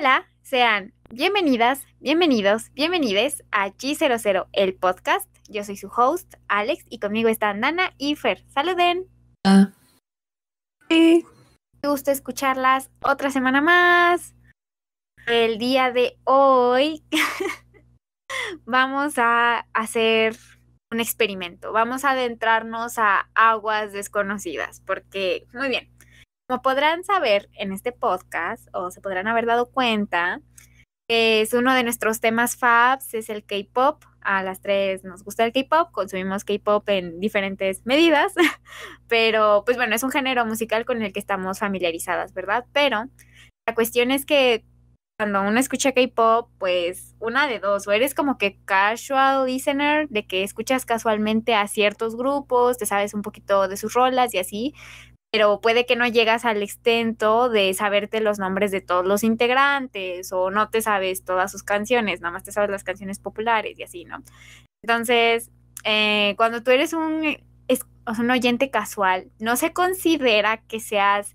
Hola, sean bienvenidas, bienvenidos, bienvenides a G00, el podcast. Yo soy su host, Alex, y conmigo están Nana y Fer. Saluden. Ah. Sí. Me gusta escucharlas otra semana más. El día de hoy vamos a hacer un experimento. Vamos a adentrarnos a aguas desconocidas, porque, muy bien, como podrán saber en este podcast, o se podrán haber dado cuenta, es uno de nuestros temas fabs, es el K-pop. A las tres nos gusta el K-pop, consumimos K-pop en diferentes medidas, pero pues bueno, es un género musical con el que estamos familiarizadas, ¿verdad? Pero la cuestión es que cuando uno escucha K-pop, pues una de dos, o eres como que casual listener, de que escuchas casualmente a ciertos grupos, te sabes un poquito de sus rolas y así, pero puede que no llegas al extento de saberte los nombres de todos los integrantes o no te sabes todas sus canciones, nada más te sabes las canciones populares y así, ¿no? Entonces, eh, cuando tú eres un, eh, un oyente casual, no se considera que seas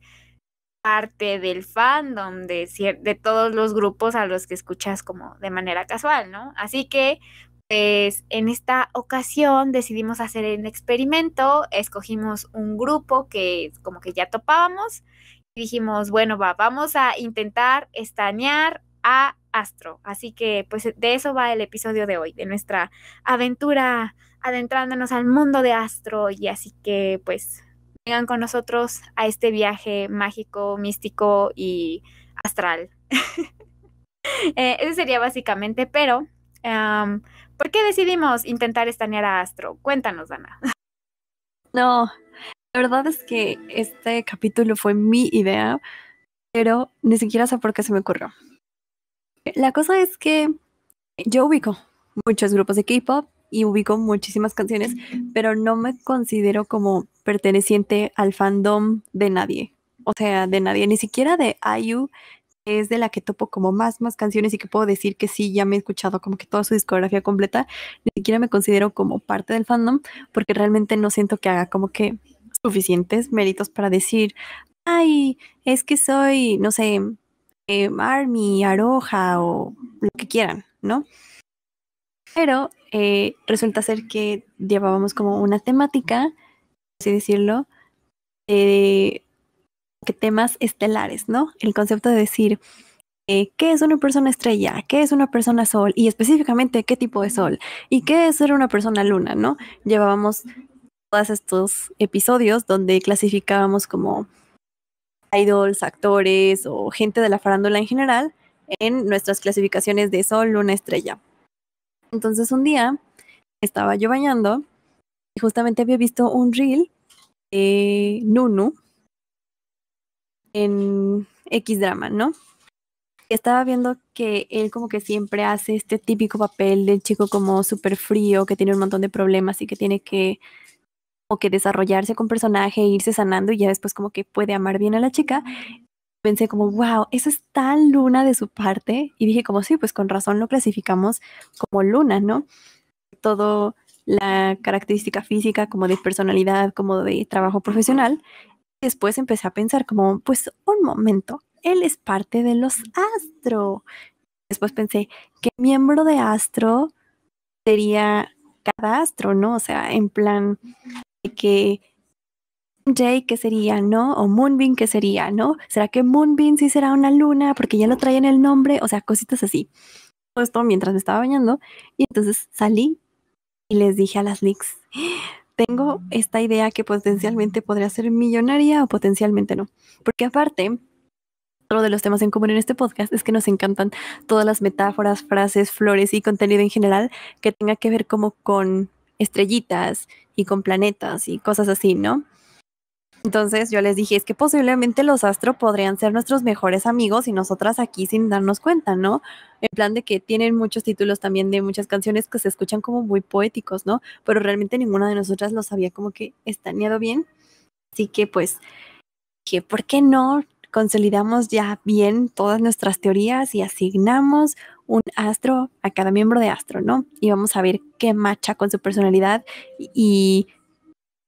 parte del fandom de, de todos los grupos a los que escuchas como de manera casual, ¿no? Así que pues en esta ocasión decidimos hacer el experimento, escogimos un grupo que como que ya topábamos y dijimos, bueno, va, vamos a intentar estañar a Astro. Así que pues de eso va el episodio de hoy, de nuestra aventura adentrándonos al mundo de Astro y así que pues vengan con nosotros a este viaje mágico, místico y astral. Eso eh, ese sería básicamente, pero ¿Por qué decidimos intentar estanear a Astro? Cuéntanos, Ana. No, la verdad es que este capítulo fue mi idea, pero ni siquiera sé por qué se me ocurrió. La cosa es que yo ubico muchos grupos de K-pop y ubico muchísimas canciones, pero no me considero como perteneciente al fandom de nadie. O sea, de nadie, ni siquiera de IU, es de la que topo como más, más canciones y que puedo decir que sí, ya me he escuchado como que toda su discografía completa. Ni siquiera me considero como parte del fandom porque realmente no siento que haga como que suficientes méritos para decir, ay, es que soy, no sé, eh, Army, Aroja o lo que quieran, ¿no? Pero eh, resulta ser que llevábamos como una temática, así decirlo, de que temas estelares, ¿no? El concepto de decir, eh, ¿qué es una persona estrella? ¿Qué es una persona sol? Y específicamente, ¿qué tipo de sol? ¿Y qué es ser una persona luna, ¿no? Llevábamos todos estos episodios donde clasificábamos como idols, actores o gente de la farándula en general en nuestras clasificaciones de sol, luna, estrella. Entonces un día estaba yo bañando y justamente había visto un reel de Nunu, en X drama, ¿no? Estaba viendo que él como que siempre hace este típico papel del chico como súper frío, que tiene un montón de problemas y que tiene que que desarrollarse con personaje, e irse sanando y ya después como que puede amar bien a la chica. Pensé como, wow, eso es tan luna de su parte. Y dije como, sí, pues con razón lo clasificamos como luna, ¿no? Todo la característica física, como de personalidad, como de trabajo profesional, Después empecé a pensar como, pues un momento, él es parte de los Astro. Después pensé, ¿qué miembro de Astro sería cada Astro, no? O sea, en plan de que Jay, que sería, no? O Moonbeam, que sería, no? ¿Será que Moonbeam sí será una luna porque ya lo traen el nombre? O sea, cositas así. Todo esto mientras me estaba bañando. Y entonces salí y les dije a las leaks, tengo esta idea que potencialmente podría ser millonaria o potencialmente no. Porque aparte, otro de los temas en común en este podcast es que nos encantan todas las metáforas, frases, flores y contenido en general que tenga que ver como con estrellitas y con planetas y cosas así, ¿no? Entonces yo les dije, es que posiblemente los astro podrían ser nuestros mejores amigos y nosotras aquí sin darnos cuenta, ¿no? En plan de que tienen muchos títulos también de muchas canciones que se escuchan como muy poéticos, ¿no? Pero realmente ninguna de nosotras lo sabía como que estaneado bien. Así que pues, que ¿por qué no consolidamos ya bien todas nuestras teorías y asignamos un astro a cada miembro de astro, ¿no? Y vamos a ver qué macha con su personalidad y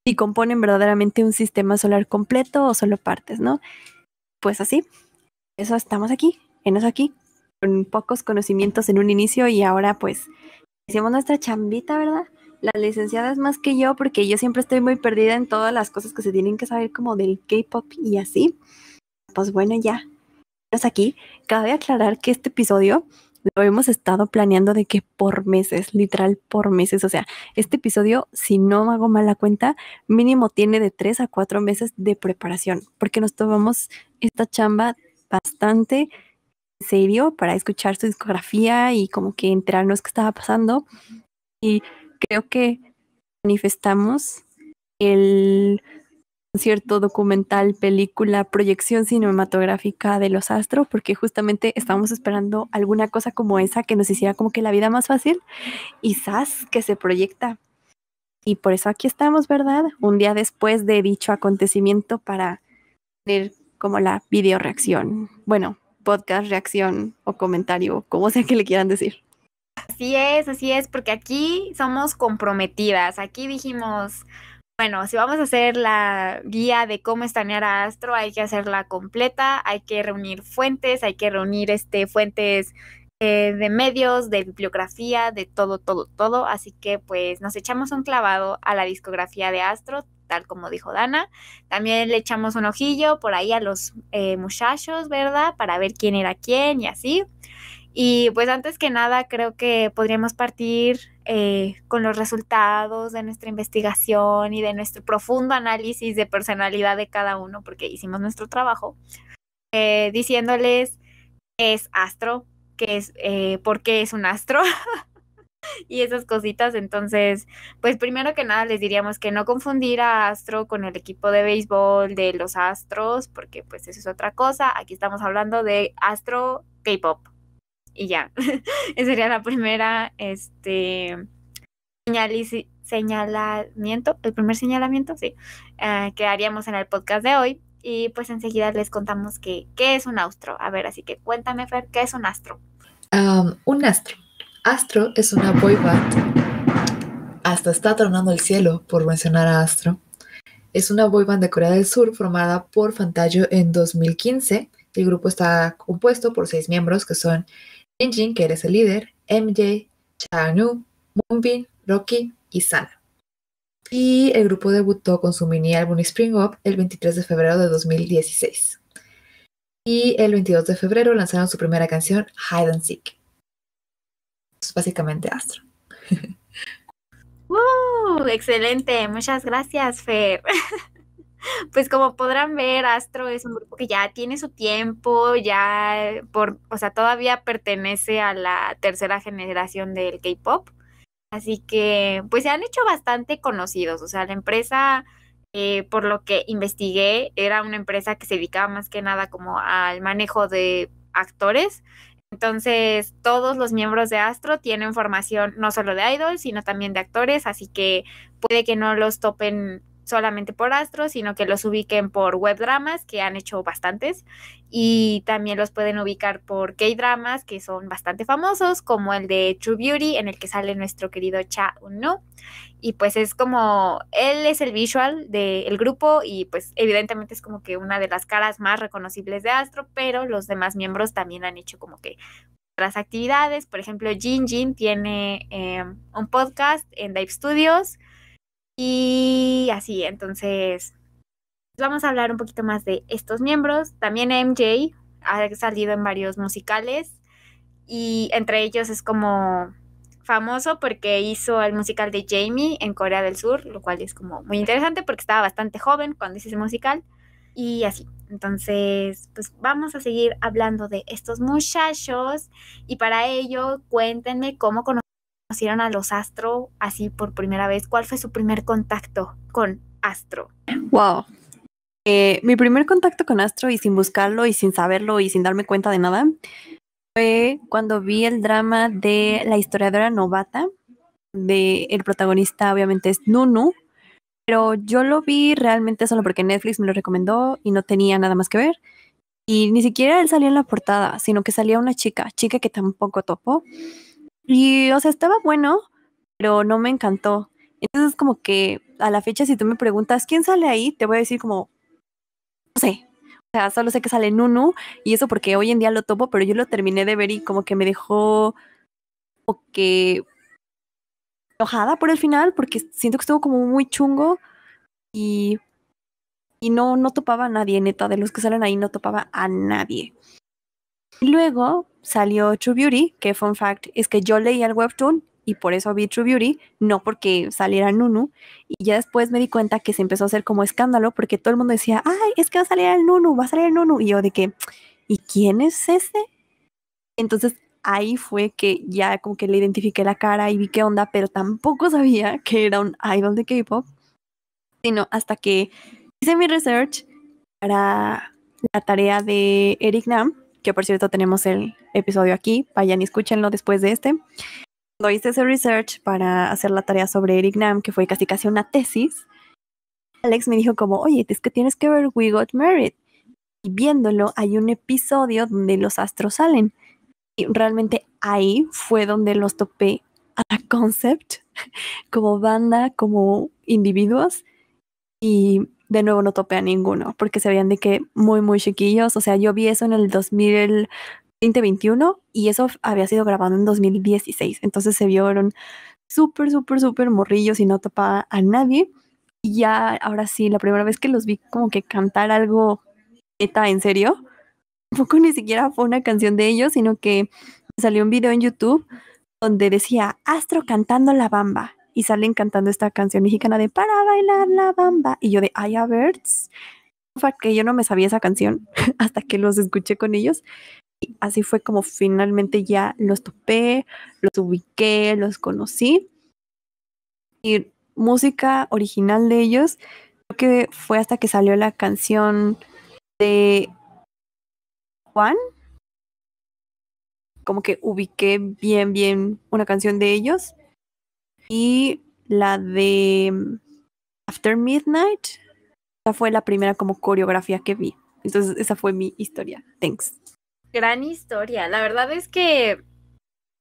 y componen verdaderamente un sistema solar completo o solo partes, ¿no? Pues así, eso estamos aquí, en aquí, con pocos conocimientos en un inicio y ahora pues hicimos nuestra chambita, ¿verdad? La licenciada es más que yo, porque yo siempre estoy muy perdida en todas las cosas que se tienen que saber como del K-Pop y así. Pues bueno, ya. estamos aquí, cabe aclarar que este episodio lo hemos estado planeando de que por meses, literal por meses. O sea, este episodio, si no hago mala cuenta, mínimo tiene de tres a cuatro meses de preparación, porque nos tomamos esta chamba bastante en serio para escuchar su discografía y como que enterarnos qué estaba pasando. Y creo que manifestamos el cierto documental, película, proyección cinematográfica de los astros, porque justamente estábamos esperando alguna cosa como esa que nos hiciera como que la vida más fácil y SAS, que se proyecta. Y por eso aquí estamos, ¿verdad? Un día después de dicho acontecimiento para tener como la videoreacción, Bueno, podcast, reacción o comentario, como sea que le quieran decir. Así es, así es, porque aquí somos comprometidas. Aquí dijimos, bueno, si vamos a hacer la guía de cómo estanear a Astro, hay que hacerla completa, hay que reunir fuentes, hay que reunir este, fuentes eh, de medios, de bibliografía, de todo, todo, todo. Así que pues nos echamos un clavado a la discografía de Astro, tal como dijo Dana. También le echamos un ojillo por ahí a los eh, muchachos, ¿verdad? Para ver quién era quién y así. Y pues antes que nada creo que podríamos partir eh, con los resultados de nuestra investigación y de nuestro profundo análisis de personalidad de cada uno, porque hicimos nuestro trabajo, eh, diciéndoles qué es astro, que es, eh, por qué es un astro. y esas cositas, entonces, pues primero que nada les diríamos que no confundir a Astro con el equipo de béisbol de los Astros, porque pues eso es otra cosa. Aquí estamos hablando de Astro K-Pop y ya. Esa sería la primera, este, señalamiento, el primer señalamiento, sí, eh, que haríamos en el podcast de hoy. Y pues enseguida les contamos qué es un astro. A ver, así que cuéntame, Fer, ¿qué es un astro? un astro. Astro es una boy band. Hasta está tronando el cielo por mencionar a Astro. Es una boy band de Corea del Sur formada por Fantayo en 2015. El grupo está compuesto por seis miembros que son Jinjin, que eres el líder, MJ, Chanu, Moonbin, Rocky y Sana. Y el grupo debutó con su mini álbum Spring Up el 23 de febrero de 2016. Y el 22 de febrero lanzaron su primera canción, Hide and Seek. Es básicamente Astro. Excelente, muchas gracias, Fer. pues como podrán ver, Astro es un grupo que ya tiene su tiempo, ya por, o sea, todavía pertenece a la tercera generación del K-pop. Así que, pues se han hecho bastante conocidos. O sea, la empresa, eh, por lo que investigué, era una empresa que se dedicaba más que nada como al manejo de actores. Entonces, todos los miembros de Astro tienen formación no solo de idols, sino también de actores, así que puede que no los topen solamente por Astro... sino que los ubiquen por web dramas, que han hecho bastantes, y también los pueden ubicar por K-dramas, que son bastante famosos, como el de True Beauty, en el que sale nuestro querido Cha Eun-woo... Y pues es como, él es el visual del grupo y pues evidentemente es como que una de las caras más reconocibles de Astro, pero los demás miembros también han hecho como que otras actividades. Por ejemplo, Jin Jin tiene eh, un podcast en Dive Studios y así, entonces, vamos a hablar un poquito más de estos miembros. También MJ ha salido en varios musicales y entre ellos es como famoso porque hizo el musical de Jamie en Corea del Sur, lo cual es como muy interesante porque estaba bastante joven cuando hizo ese musical y así. Entonces, pues vamos a seguir hablando de estos muchachos y para ello cuéntenme cómo conocen conocieron a los Astro así por primera vez? ¿Cuál fue su primer contacto con Astro? Wow. Eh, mi primer contacto con Astro y sin buscarlo y sin saberlo y sin darme cuenta de nada fue cuando vi el drama de la historiadora novata, de el protagonista obviamente es Nunu, pero yo lo vi realmente solo porque Netflix me lo recomendó y no tenía nada más que ver. Y ni siquiera él salía en la portada, sino que salía una chica, chica que tampoco topó. Y, o sea, estaba bueno, pero no me encantó. Entonces, como que a la fecha, si tú me preguntas quién sale ahí, te voy a decir como, no sé. O sea, solo sé que sale Nunu y eso porque hoy en día lo topo, pero yo lo terminé de ver y como que me dejó O que enojada por el final porque siento que estuvo como muy chungo y, y no, no topaba a nadie, neta, de los que salen ahí no topaba a nadie. Y luego salió True Beauty, que fun fact es que yo leí el webtoon y por eso vi True Beauty, no porque saliera Nunu. Y ya después me di cuenta que se empezó a hacer como escándalo porque todo el mundo decía, ay, es que va a salir el Nunu, va a salir el Nunu. Y yo de que, ¿y quién es ese? Entonces ahí fue que ya como que le identifiqué la cara y vi qué onda, pero tampoco sabía que era un idol de K-Pop, sino hasta que hice mi research para la tarea de Eric Nam yo, por cierto tenemos el episodio aquí, vayan y escúchenlo después de este. Cuando hice ese research para hacer la tarea sobre Eric Nam, que fue casi casi una tesis, Alex me dijo como, oye, es que tienes que ver We Got Married. Y viéndolo, hay un episodio donde los astros salen. Y realmente ahí fue donde los topé a Concept, como banda, como individuos. Y de nuevo no topé a ninguno, porque se veían de que muy, muy chiquillos. O sea, yo vi eso en el 2021 y eso había sido grabado en 2016. Entonces se vieron súper, súper, súper morrillos y no topaba a nadie. Y ya, ahora sí, la primera vez que los vi como que cantar algo neta, en serio, poco ni siquiera fue una canción de ellos, sino que salió un video en YouTube donde decía Astro cantando la bamba y salen cantando esta canción mexicana de Para bailar la bamba. Y yo de Aya Birds. Que yo no me sabía esa canción hasta que los escuché con ellos. Y así fue como finalmente ya los topé, los ubiqué, los conocí. Y música original de ellos, creo que fue hasta que salió la canción de Juan. Como que ubiqué bien, bien una canción de ellos. Y la de mm, After Midnight, esa fue la primera como coreografía que vi. Entonces, esa fue mi historia. Thanks. Gran historia. La verdad es que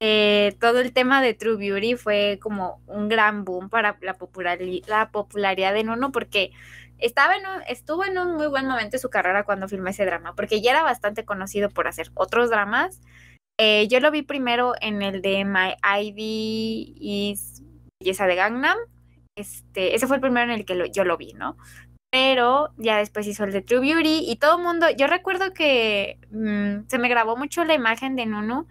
eh, todo el tema de True Beauty fue como un gran boom para la, popularidad de Nuno, porque estaba en estuvo en un muy buen momento de su carrera cuando filmé ese drama, porque ya era bastante conocido por hacer otros dramas. Eh, yo lo vi primero en el de My ID is belleza de Gangnam. Este, ese fue el primero en el que yo lo vi, ¿no? Pero ya después hizo el de True Beauty y todo el mundo, yo recuerdo que mm, se me grabó mucho la imagen de Nunu,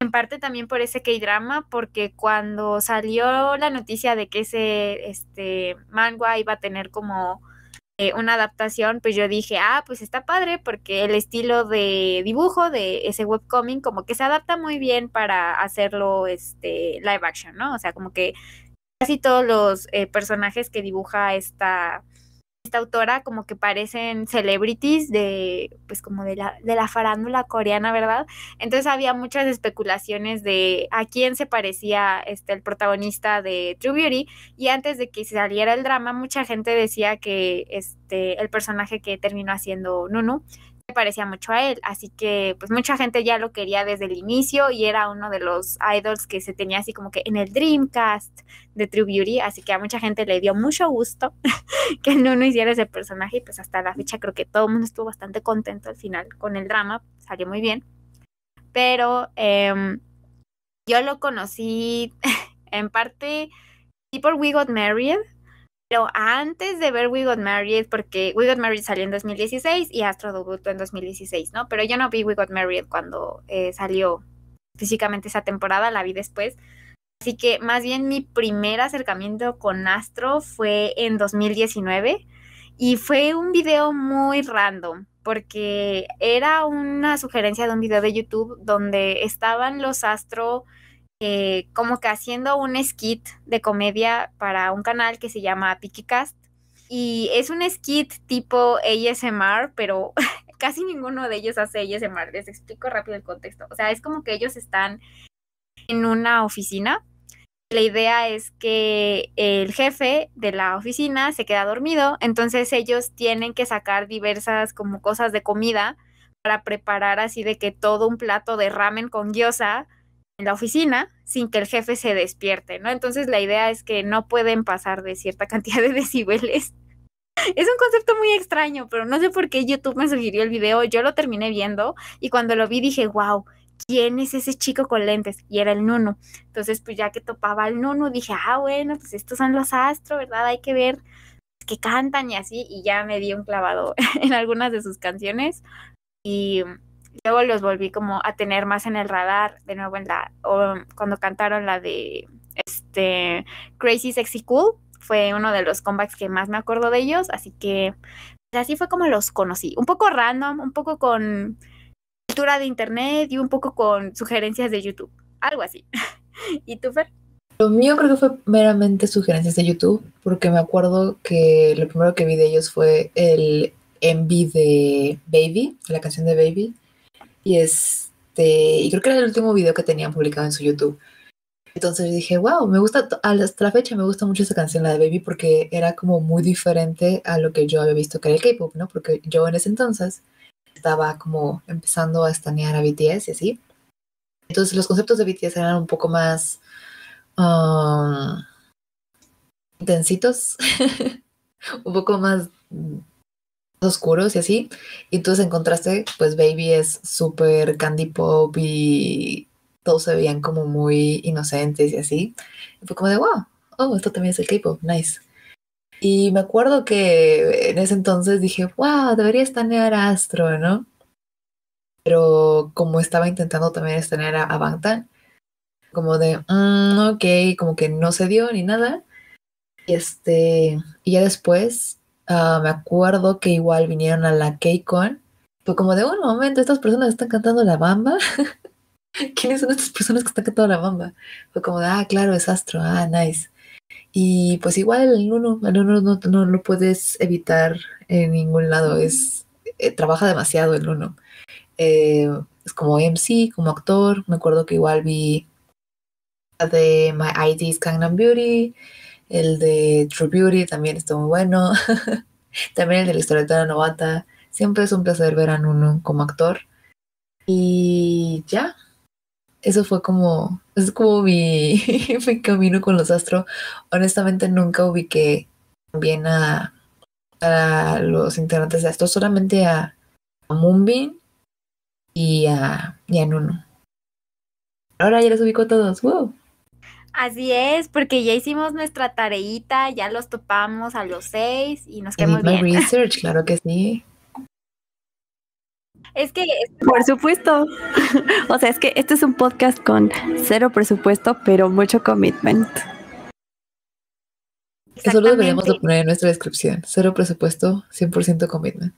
en parte también por ese K-drama, porque cuando salió la noticia de que ese este, manga iba a tener como eh, una adaptación, pues yo dije, ah, pues está padre, porque el estilo de dibujo de ese webcoming, como que se adapta muy bien para hacerlo este, live action, ¿no? O sea, como que casi todos los eh, personajes que dibuja esta, autora como que parecen celebrities de, pues como de la, de la farándula coreana, ¿verdad? Entonces había muchas especulaciones de a quién se parecía este, el protagonista de True Beauty y antes de que saliera el drama, mucha gente decía que este, el personaje que terminó haciendo Nunu parecía mucho a él, así que pues mucha gente ya lo quería desde el inicio y era uno de los idols que se tenía así como que en el Dreamcast de True Beauty, así que a mucha gente le dio mucho gusto que no Nuno hiciera ese personaje y pues hasta la fecha creo que todo el mundo estuvo bastante contento al final con el drama, salió muy bien, pero em, yo lo conocí en parte y por We Got Married, pero antes de ver We Got Married, porque We Got Married salió en 2016 y Astro debutó en 2016, ¿no? Pero yo no vi We Got Married cuando eh, salió físicamente esa temporada, la vi después. Así que más bien mi primer acercamiento con Astro fue en 2019 y fue un video muy random porque era una sugerencia de un video de YouTube donde estaban los Astro eh, como que haciendo un skit de comedia para un canal que se llama PikiCast. Y es un skit tipo ASMR, pero casi ninguno de ellos hace ASMR. Les explico rápido el contexto. O sea, es como que ellos están en una oficina. La idea es que el jefe de la oficina se queda dormido, entonces ellos tienen que sacar diversas como cosas de comida para preparar así de que todo un plato de ramen con gyoza en la oficina sin que el jefe se despierte, ¿no? Entonces la idea es que no pueden pasar de cierta cantidad de decibeles. Es un concepto muy extraño, pero no sé por qué YouTube me sugirió el video. Yo lo terminé viendo y cuando lo vi dije, wow, ¿quién es ese chico con lentes? Y era el Nuno. Entonces, pues ya que topaba al Nuno, dije, ah, bueno, pues estos son los astros, ¿verdad? Hay que ver que cantan y así. Y ya me di un clavado en algunas de sus canciones. Y Luego los volví como a tener más en el radar, de nuevo en la, o cuando cantaron la de este Crazy Sexy Cool, fue uno de los comebacks que más me acuerdo de ellos, así que pues, así fue como los conocí, un poco random, un poco con cultura de internet y un poco con sugerencias de YouTube, algo así. ¿Y tú, Fer? Lo mío creo que fue meramente sugerencias de YouTube, porque me acuerdo que lo primero que vi de ellos fue el envy de Baby, la canción de Baby. Y este, y creo que era el último video que tenían publicado en su YouTube. Entonces dije, wow, me gusta, hasta la fecha me gusta mucho esa canción, la de Baby, porque era como muy diferente a lo que yo había visto que era el K-pop, ¿no? Porque yo en ese entonces estaba como empezando a estanear a BTS y así. Entonces los conceptos de BTS eran un poco más um, intensitos, un poco más oscuros y así. Y tú encontraste encontraste pues Baby es súper candy pop y todos se veían como muy inocentes y así. fue como de, wow, oh, esto también es el K-pop, nice. Y me acuerdo que en ese entonces dije, wow, debería estanear a Astro, ¿no? Pero como estaba intentando también estanear a, a como de, mm, ok, como que no se dio ni nada. Y este, y ya después Ah, me acuerdo que igual vinieron a la K-Con. Fue como de un momento, estas personas están cantando la bamba. ¿Quiénes son estas personas que están cantando la bamba? Fue como de, ah, claro, es Astro, ah, nice. Y pues igual el Luno, el no, no, lo puedes evitar en ningún lado, es, eh, trabaja demasiado el uno eh, es como MC, como actor, me acuerdo que igual vi de My ID's Gangnam Beauty, el de True Beauty también estuvo muy bueno, también el de la historia de la novata, siempre es un placer ver a Nuno como actor. Y ya, eso fue como, es como mi, camino con los astros. Honestamente nunca ubiqué bien a, los integrantes de esto solamente a, a y a, y Nuno. Ahora ya los ubico a todos, wow. Así es, porque ya hicimos nuestra tareita, ya los topamos a los seis y nos quedamos bien. Research, claro que sí. Es que, por supuesto, o sea, es que este es un podcast con cero presupuesto, pero mucho commitment. Eso lo deberíamos poner en nuestra descripción. Cero presupuesto, 100% commitment.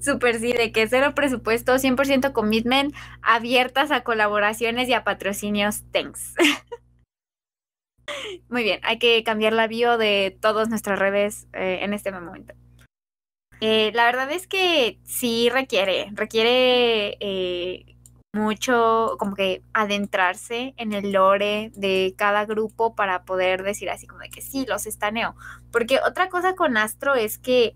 Super sí, de que cero presupuesto, 100% commitment, abiertas a colaboraciones y a patrocinios, thanks. Muy bien, hay que cambiar la bio de todas nuestras redes eh, en este momento. Eh, la verdad es que sí requiere, requiere eh, mucho como que adentrarse en el lore de cada grupo para poder decir así como de que sí, los estaneo. Porque otra cosa con Astro es que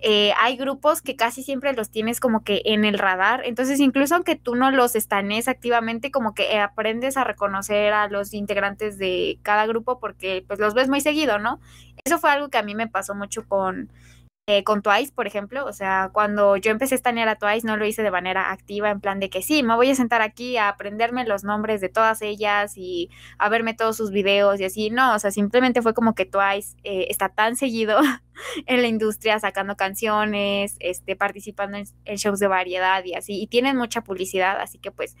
eh, hay grupos que casi siempre los tienes como que en el radar. Entonces, incluso aunque tú no los estanees activamente, como que eh, aprendes a reconocer a los integrantes de cada grupo porque pues los ves muy seguido, ¿no? Eso fue algo que a mí me pasó mucho con eh, con Twice, por ejemplo, o sea, cuando yo empecé a estanear a Twice no lo hice de manera activa, en plan de que sí, me voy a sentar aquí a aprenderme los nombres de todas ellas y a verme todos sus videos y así, no, o sea, simplemente fue como que Twice eh, está tan seguido en la industria sacando canciones, este, participando en, en shows de variedad y así, y tienen mucha publicidad, así que pues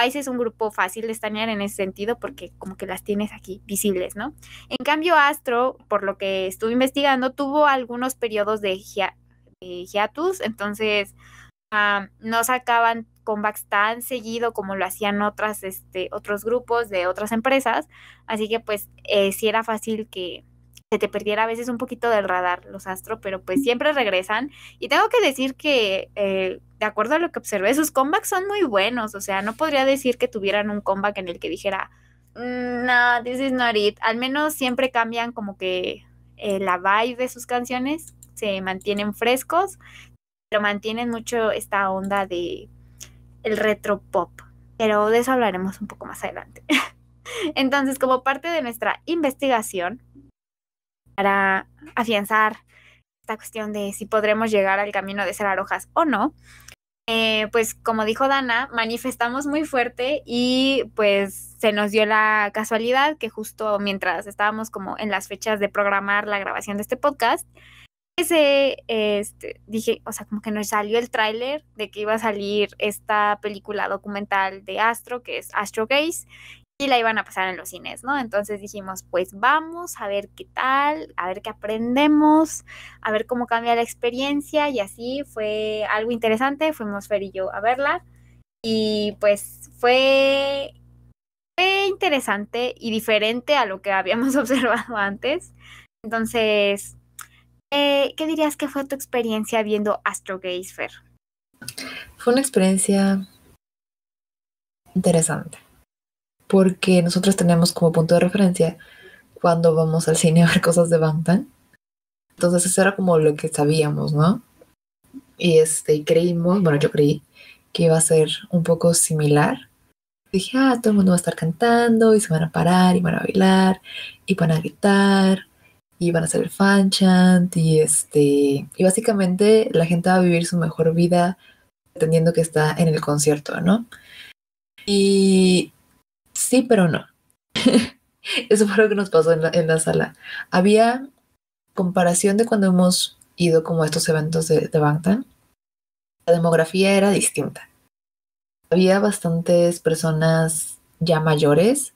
Vice es un grupo fácil de estanear en ese sentido porque como que las tienes aquí visibles, ¿no? En cambio, Astro, por lo que estuve investigando, tuvo algunos periodos de, hiatus, entonces ah, no sacaban comebacks tan seguido como lo hacían otras, este, otros grupos de otras empresas, así que pues eh, sí era fácil que se te perdiera a veces un poquito del radar los astros, pero pues siempre regresan. Y tengo que decir que, eh, de acuerdo a lo que observé, sus comebacks son muy buenos. O sea, no podría decir que tuvieran un comeback en el que dijera, mm, no, this is not it. Al menos siempre cambian como que eh, la vibe de sus canciones, se mantienen frescos, pero mantienen mucho esta onda de el retro pop. Pero de eso hablaremos un poco más adelante. Entonces, como parte de nuestra investigación, para afianzar esta cuestión de si podremos llegar al camino de ser arojas o no, eh, pues como dijo Dana, manifestamos muy fuerte y pues se nos dio la casualidad que justo mientras estábamos como en las fechas de programar la grabación de este podcast, ese, este, dije, o sea, como que nos salió el tráiler de que iba a salir esta película documental de Astro, que es Astro Gaze, la iban a pasar en los cines, ¿no? Entonces dijimos, pues vamos a ver qué tal, a ver qué aprendemos, a ver cómo cambia la experiencia y así fue algo interesante, fuimos Fer y yo a verla y pues fue, fue interesante y diferente a lo que habíamos observado antes. Entonces, eh, ¿qué dirías que fue tu experiencia viendo Astro Gaze, Fer? Fue una experiencia interesante porque nosotros tenemos como punto de referencia cuando vamos al cine a ver cosas de Bangtan. Entonces eso era como lo que sabíamos, ¿no? Y este, creímos, bueno, yo creí que iba a ser un poco similar. Dije, ah, todo el mundo va a estar cantando y se van a parar y van a bailar y van a gritar y van a hacer el fan chant y este... Y básicamente la gente va a vivir su mejor vida entendiendo que está en el concierto, ¿no? Y sí, pero no. Eso fue lo que nos pasó en la, sala. Había comparación de cuando hemos ido como a estos eventos de, de Bangtan. La demografía era distinta. Había bastantes personas ya mayores.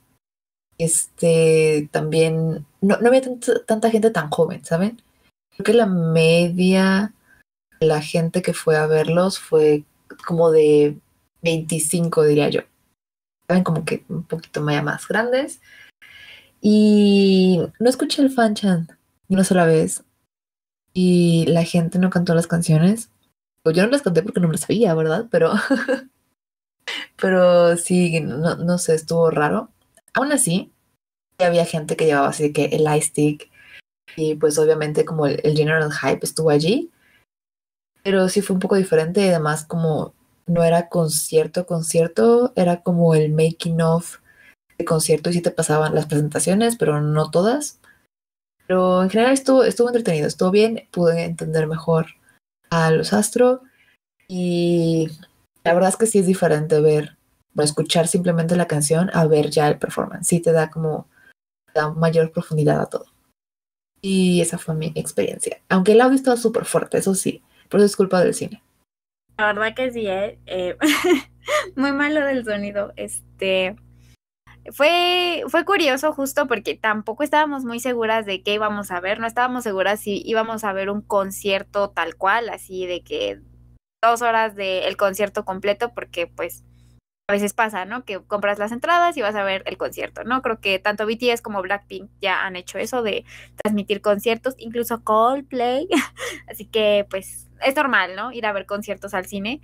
Este, también, no, había tanta gente tan joven, ¿saben? Creo que la media, la gente que fue a verlos fue como de 25, diría yo saben, como que un poquito más grandes. Y no escuché el fanchan ni una sola vez. Y la gente no cantó las canciones. O yo no las canté porque no me las sabía, ¿verdad? Pero, pero sí, no, no sé, estuvo raro. Aún así, había gente que llevaba así que el ice stick. Y pues obviamente como el, general hype estuvo allí. Pero sí fue un poco diferente además como no era concierto, concierto, era como el making of de concierto y sí te pasaban las presentaciones, pero no todas. Pero en general estuvo, estuvo entretenido, estuvo bien, pude entender mejor a los astro y la verdad es que sí es diferente ver, o escuchar simplemente la canción a ver ya el performance. Sí te da como, mayor profundidad a todo. Y esa fue mi experiencia. Aunque el audio estaba súper fuerte, eso sí, pero es culpa del cine. La verdad que sí, ¿eh? eh muy malo del sonido. Este. Fue, fue curioso justo porque tampoco estábamos muy seguras de qué íbamos a ver, no estábamos seguras si íbamos a ver un concierto tal cual, así de que dos horas del concierto completo, porque pues a veces pasa, ¿no? Que compras las entradas y vas a ver el concierto, ¿no? Creo que tanto BTS como Blackpink ya han hecho eso de transmitir conciertos, incluso Coldplay, así que pues es normal, ¿no? Ir a ver conciertos al cine.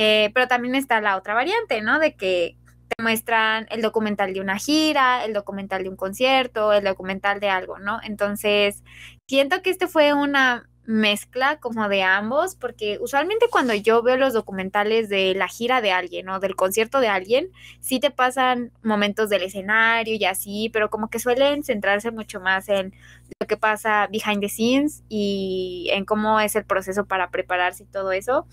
Eh, pero también está la otra variante, ¿no? De que te muestran el documental de una gira, el documental de un concierto, el documental de algo, ¿no? Entonces, siento que este fue una mezcla como de ambos, porque usualmente cuando yo veo los documentales de la gira de alguien o del concierto de alguien, sí te pasan momentos del escenario y así, pero como que suelen centrarse mucho más en lo que pasa behind the scenes y en cómo es el proceso para prepararse y todo eso.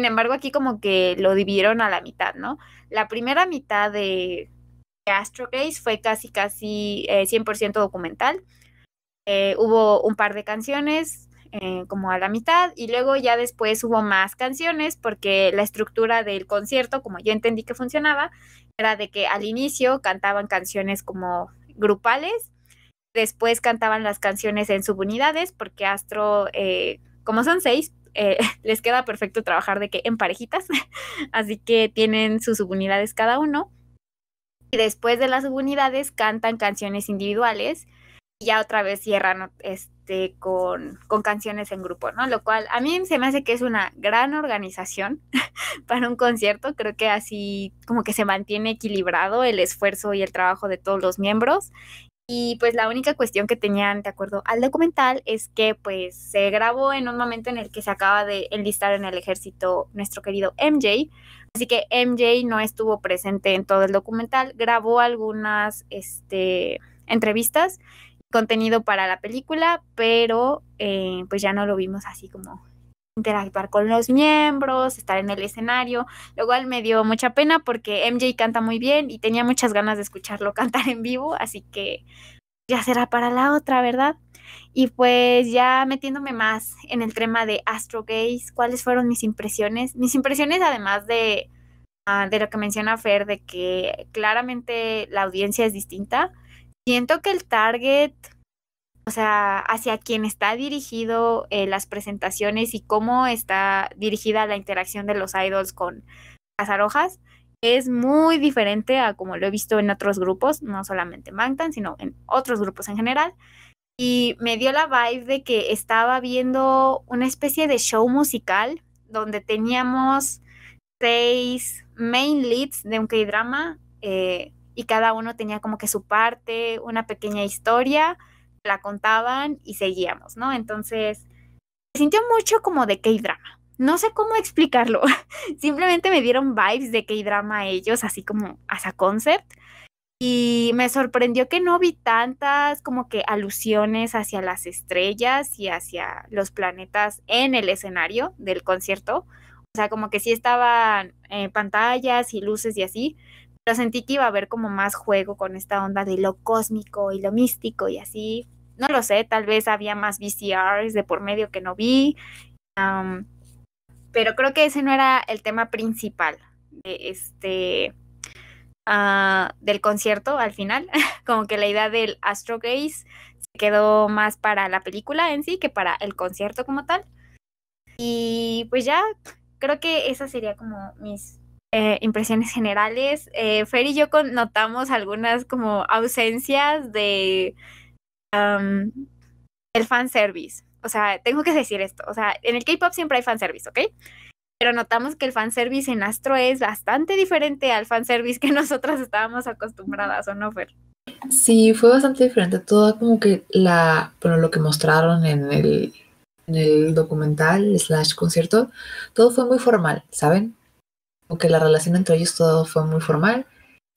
Sin embargo, aquí como que lo dividieron a la mitad, ¿no? La primera mitad de Astro fue casi, casi 100% eh, documental. Eh, hubo un par de canciones, eh, como a la mitad y luego ya después hubo más canciones porque la estructura del concierto, como yo entendí que funcionaba, era de que al inicio cantaban canciones como grupales, después cantaban las canciones en subunidades porque Astro, eh, como son seis, eh, les queda perfecto trabajar de que en parejitas, así que tienen sus subunidades cada uno. Y después de las subunidades cantan canciones individuales y ya otra vez cierran este este, con, con canciones en grupo, ¿no? Lo cual a mí se me hace que es una gran organización para un concierto. Creo que así como que se mantiene equilibrado el esfuerzo y el trabajo de todos los miembros. Y pues la única cuestión que tenían de acuerdo al documental es que pues se grabó en un momento en el que se acaba de enlistar en el ejército nuestro querido MJ. Así que MJ no estuvo presente en todo el documental, grabó algunas este, entrevistas contenido para la película, pero eh, pues ya no lo vimos así como interactuar con los miembros, estar en el escenario, lo cual me dio mucha pena porque MJ canta muy bien y tenía muchas ganas de escucharlo cantar en vivo, así que ya será para la otra, ¿verdad? Y pues ya metiéndome más en el tema de Astro Gaze, ¿cuáles fueron mis impresiones? Mis impresiones además de, ah, de lo que menciona Fer, de que claramente la audiencia es distinta, siento que el target, o sea, hacia quien está dirigido eh, las presentaciones y cómo está dirigida la interacción de los idols con las arojas, es muy diferente a como lo he visto en otros grupos, no solamente en sino en otros grupos en general. Y me dio la vibe de que estaba viendo una especie de show musical donde teníamos seis main leads de un K-drama, eh, y cada uno tenía como que su parte, una pequeña historia, la contaban y seguíamos, ¿no? Entonces, me sintió mucho como de K-drama. No sé cómo explicarlo. Simplemente me dieron vibes de K-drama ellos, así como hasta concept. Y me sorprendió que no vi tantas como que alusiones hacia las estrellas y hacia los planetas en el escenario del concierto. O sea, como que sí estaban eh, pantallas y luces y así, pero sentí que iba a haber como más juego con esta onda de lo cósmico y lo místico y así. No lo sé, tal vez había más VCRs de por medio que no vi, pero creo que ese no era el tema principal de este, ah, del concierto al final, como que la idea del Astro Gaze se quedó más para la película en sí que para el concierto como tal. Y pues ya, creo que esa sería como mis eh, impresiones generales. Eh, Fer y yo notamos algunas como ausencias de el fanservice. O sea, tengo que decir esto. O sea, en el K-pop siempre hay fanservice, ¿ok? Pero notamos que el fanservice en Astro es bastante diferente al fanservice que nosotras estábamos acostumbradas, ¿o no, Fer? Sí, fue bastante diferente. todo como que la, bueno, lo que mostraron en el, en el documental slash concierto, todo fue muy formal, ¿saben? aunque la relación entre ellos todo fue muy formal,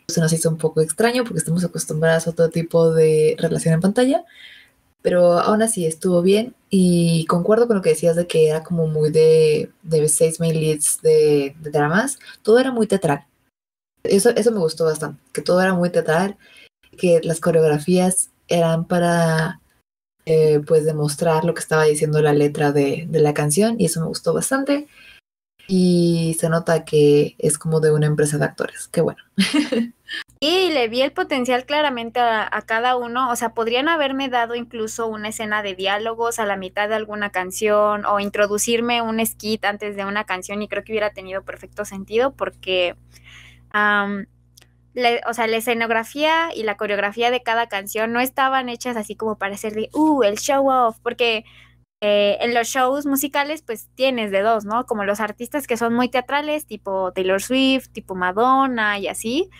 se nos hizo un poco extraño porque estamos acostumbrados a otro tipo de relación en pantalla, pero aún así estuvo bien y concuerdo con lo que decías de que era como muy de, de seis mil leads de, dramas, todo era muy teatral. Eso, eso me gustó bastante, que todo era muy teatral, que las coreografías eran para eh, pues demostrar lo que estaba diciendo la letra de, de la canción y eso me gustó bastante y se nota que es como de una empresa de actores. Qué bueno. Y le vi el potencial claramente a, cada uno, o sea, podrían haberme dado incluso una escena de diálogos a la mitad de alguna canción o introducirme un skit antes de una canción y creo que hubiera tenido perfecto sentido porque, o sea, la escenografía y la coreografía de cada canción no estaban hechas así como para hacerle uh, el show off, porque eh, en los shows musicales pues tienes de dos, ¿no? Como los artistas que son muy teatrales, tipo Taylor Swift, tipo Madonna y así,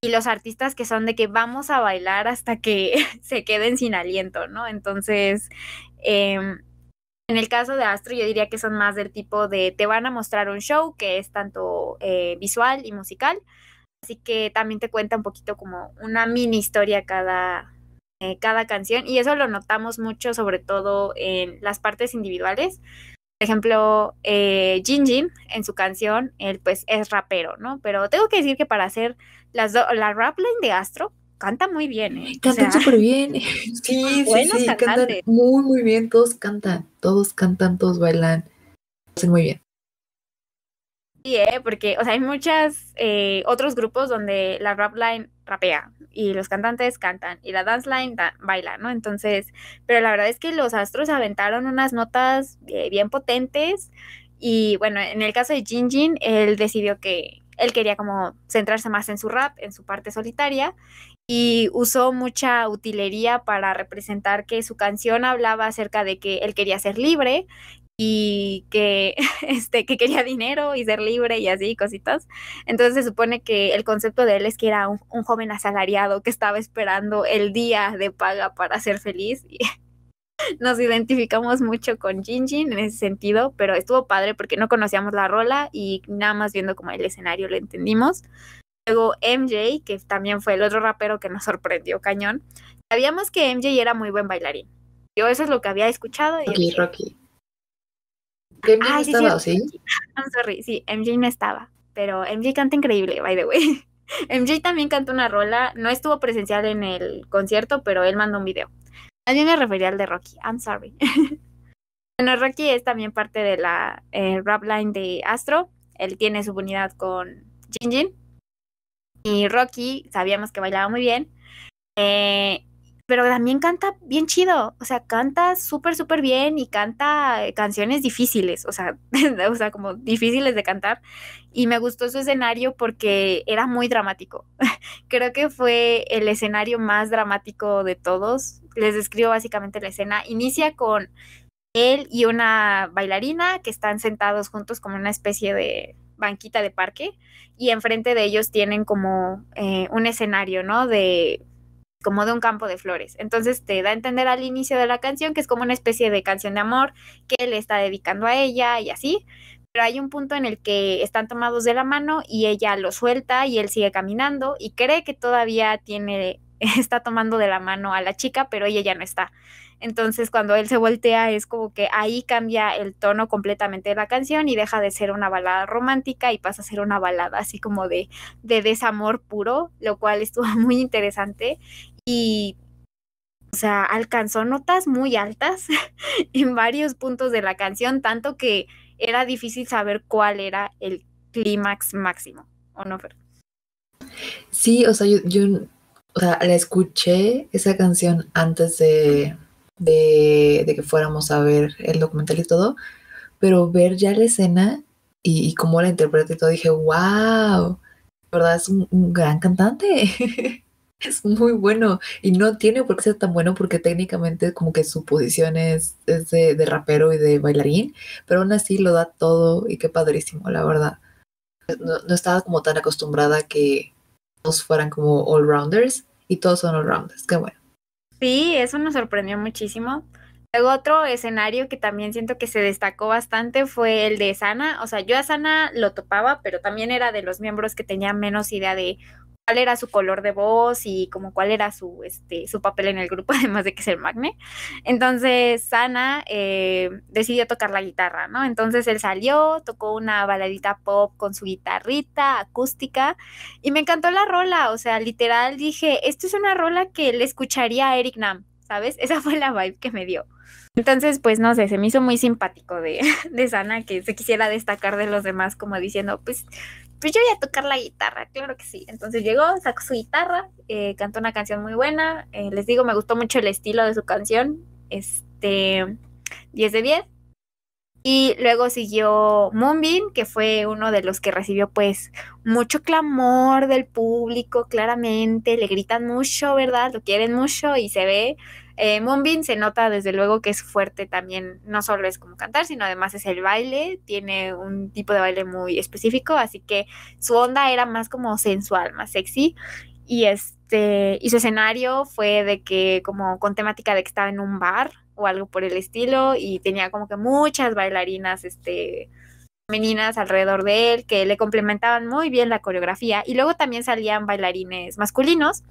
y los artistas que son de que vamos a bailar hasta que se queden sin aliento, ¿no? Entonces, em, en el caso de Astro yo diría que son más del tipo de te van a mostrar un show que es tanto eh, visual y musical, así que también te cuenta un poquito como una mini historia cada, eh, cada canción y eso lo notamos mucho sobre todo en las partes individuales. Por ejemplo, eh, Jin en su canción, él pues es rapero, ¿no? Pero tengo que decir que para hacer las la rap line de Astro, canta muy bien. ¿eh? Cantan súper bien. Sí, sí, sí, cantan muy, muy bien. Todos cantan, todos cantan, todos bailan. Hacen muy bien. Sí, ¿eh? porque, hay muchos eh, otros grupos donde la rap line rapea y los cantantes cantan y la dance line baila, ¿no? Entonces, pero la verdad es que los astros aventaron unas notas eh, bien potentes y bueno, en el caso de Jin Jin, él decidió que él quería como centrarse más en su rap, en su parte solitaria y usó mucha utilería para representar que su canción hablaba acerca de que él quería ser libre y que, este, que quería dinero y ser libre y así, cositas. Entonces se supone que el concepto de él es que era un, joven asalariado que estaba esperando el día de paga para ser feliz. nos identificamos mucho con Jinjin en ese sentido, pero estuvo padre porque no conocíamos la rola y nada más viendo como el escenario lo entendimos. Luego MJ, que también fue el otro rapero que nos sorprendió cañón. Sabíamos que MJ era muy buen bailarín. Yo eso es lo que había escuchado. Rocky. MJ estaba, sí, sí, I'm sorry, sí, MJ no estaba, pero MJ canta increíble, by the way. MJ también canta una rola, no estuvo presencial en el concierto, pero él mandó un video. También me refería al de Rocky, I'm sorry. bueno, Rocky es también parte de la eh, rap line de Astro, él tiene su unidad con Jinjin. Jin. Y Rocky, sabíamos que bailaba muy bien. Eh, pero también canta bien chido, o sea, canta súper, súper bien y canta canciones difíciles, o sea, o sea, como difíciles de cantar. Y me gustó su escenario porque era muy dramático. Creo que fue el escenario más dramático de todos. Les describo básicamente la escena. Inicia con él y una bailarina que están sentados juntos como una especie de banquita de parque y enfrente de ellos tienen como eh, un escenario, ¿no? De como de un campo de flores. Entonces te da a entender al inicio de la canción que es como una especie de canción de amor que él está dedicando a ella y así. Pero hay un punto en el que están tomados de la mano y ella lo suelta y él sigue caminando y cree que todavía tiene, está tomando de la mano a la chica, pero ella ya no está. Entonces cuando él se voltea es como que ahí cambia el tono completamente de la canción y deja de ser una balada romántica y pasa a ser una balada así como de, de desamor puro, lo cual estuvo muy interesante y, o sea, alcanzó notas muy altas en varios puntos de la canción, tanto que era difícil saber cuál era el clímax máximo, ¿o no, Fer? Sí, o sea, yo, o sea, la escuché esa canción antes de, que fuéramos a ver el documental y todo, pero ver ya la escena y, cómo la interpreta y todo, dije, wow, verdad es un, un gran cantante. es muy bueno y no tiene por qué ser tan bueno porque técnicamente como que su posición es, de, rapero y de bailarín, pero aún así lo da todo y qué padrísimo, la verdad. No, estaba como tan acostumbrada a que todos fueran como all-rounders y todos son all-rounders, qué bueno. Sí, eso nos sorprendió muchísimo. Luego otro escenario que también siento que se destacó bastante fue el de Sana. O sea, yo a Sana lo topaba, pero también era de los miembros que tenía menos idea de, cuál era su color de voz y como cuál era su, este, su papel en el grupo, además de que es el magne. Entonces Sana eh, decidió tocar la guitarra, ¿no? Entonces él salió, tocó una baladita pop con su guitarrita acústica y me encantó la rola, o sea, literal dije, esto es una rola que le escucharía a Eric Nam, ¿sabes? Esa fue la vibe que me dio. Entonces, pues no sé, se me hizo muy simpático de, de Sana que se quisiera destacar de los demás como diciendo, pues pues yo voy a tocar la guitarra, claro que sí. Entonces llegó, sacó su guitarra, eh, cantó una canción muy buena. Eh, les digo, me gustó mucho el estilo de su canción. Este, 10 de 10. Y luego siguió Moonbeam, que fue uno de los que recibió pues mucho clamor del público, claramente, le gritan mucho, ¿verdad? Lo quieren mucho y se ve eh, Moonbin se nota desde luego que es fuerte también, no solo es como cantar, sino además es el baile, tiene un tipo de baile muy específico, así que su onda era más como sensual, más sexy, y este, y su escenario fue de que como con temática de que estaba en un bar o algo por el estilo, y tenía como que muchas bailarinas, este, femeninas alrededor de él que le complementaban muy bien la coreografía y luego también salían bailarines masculinos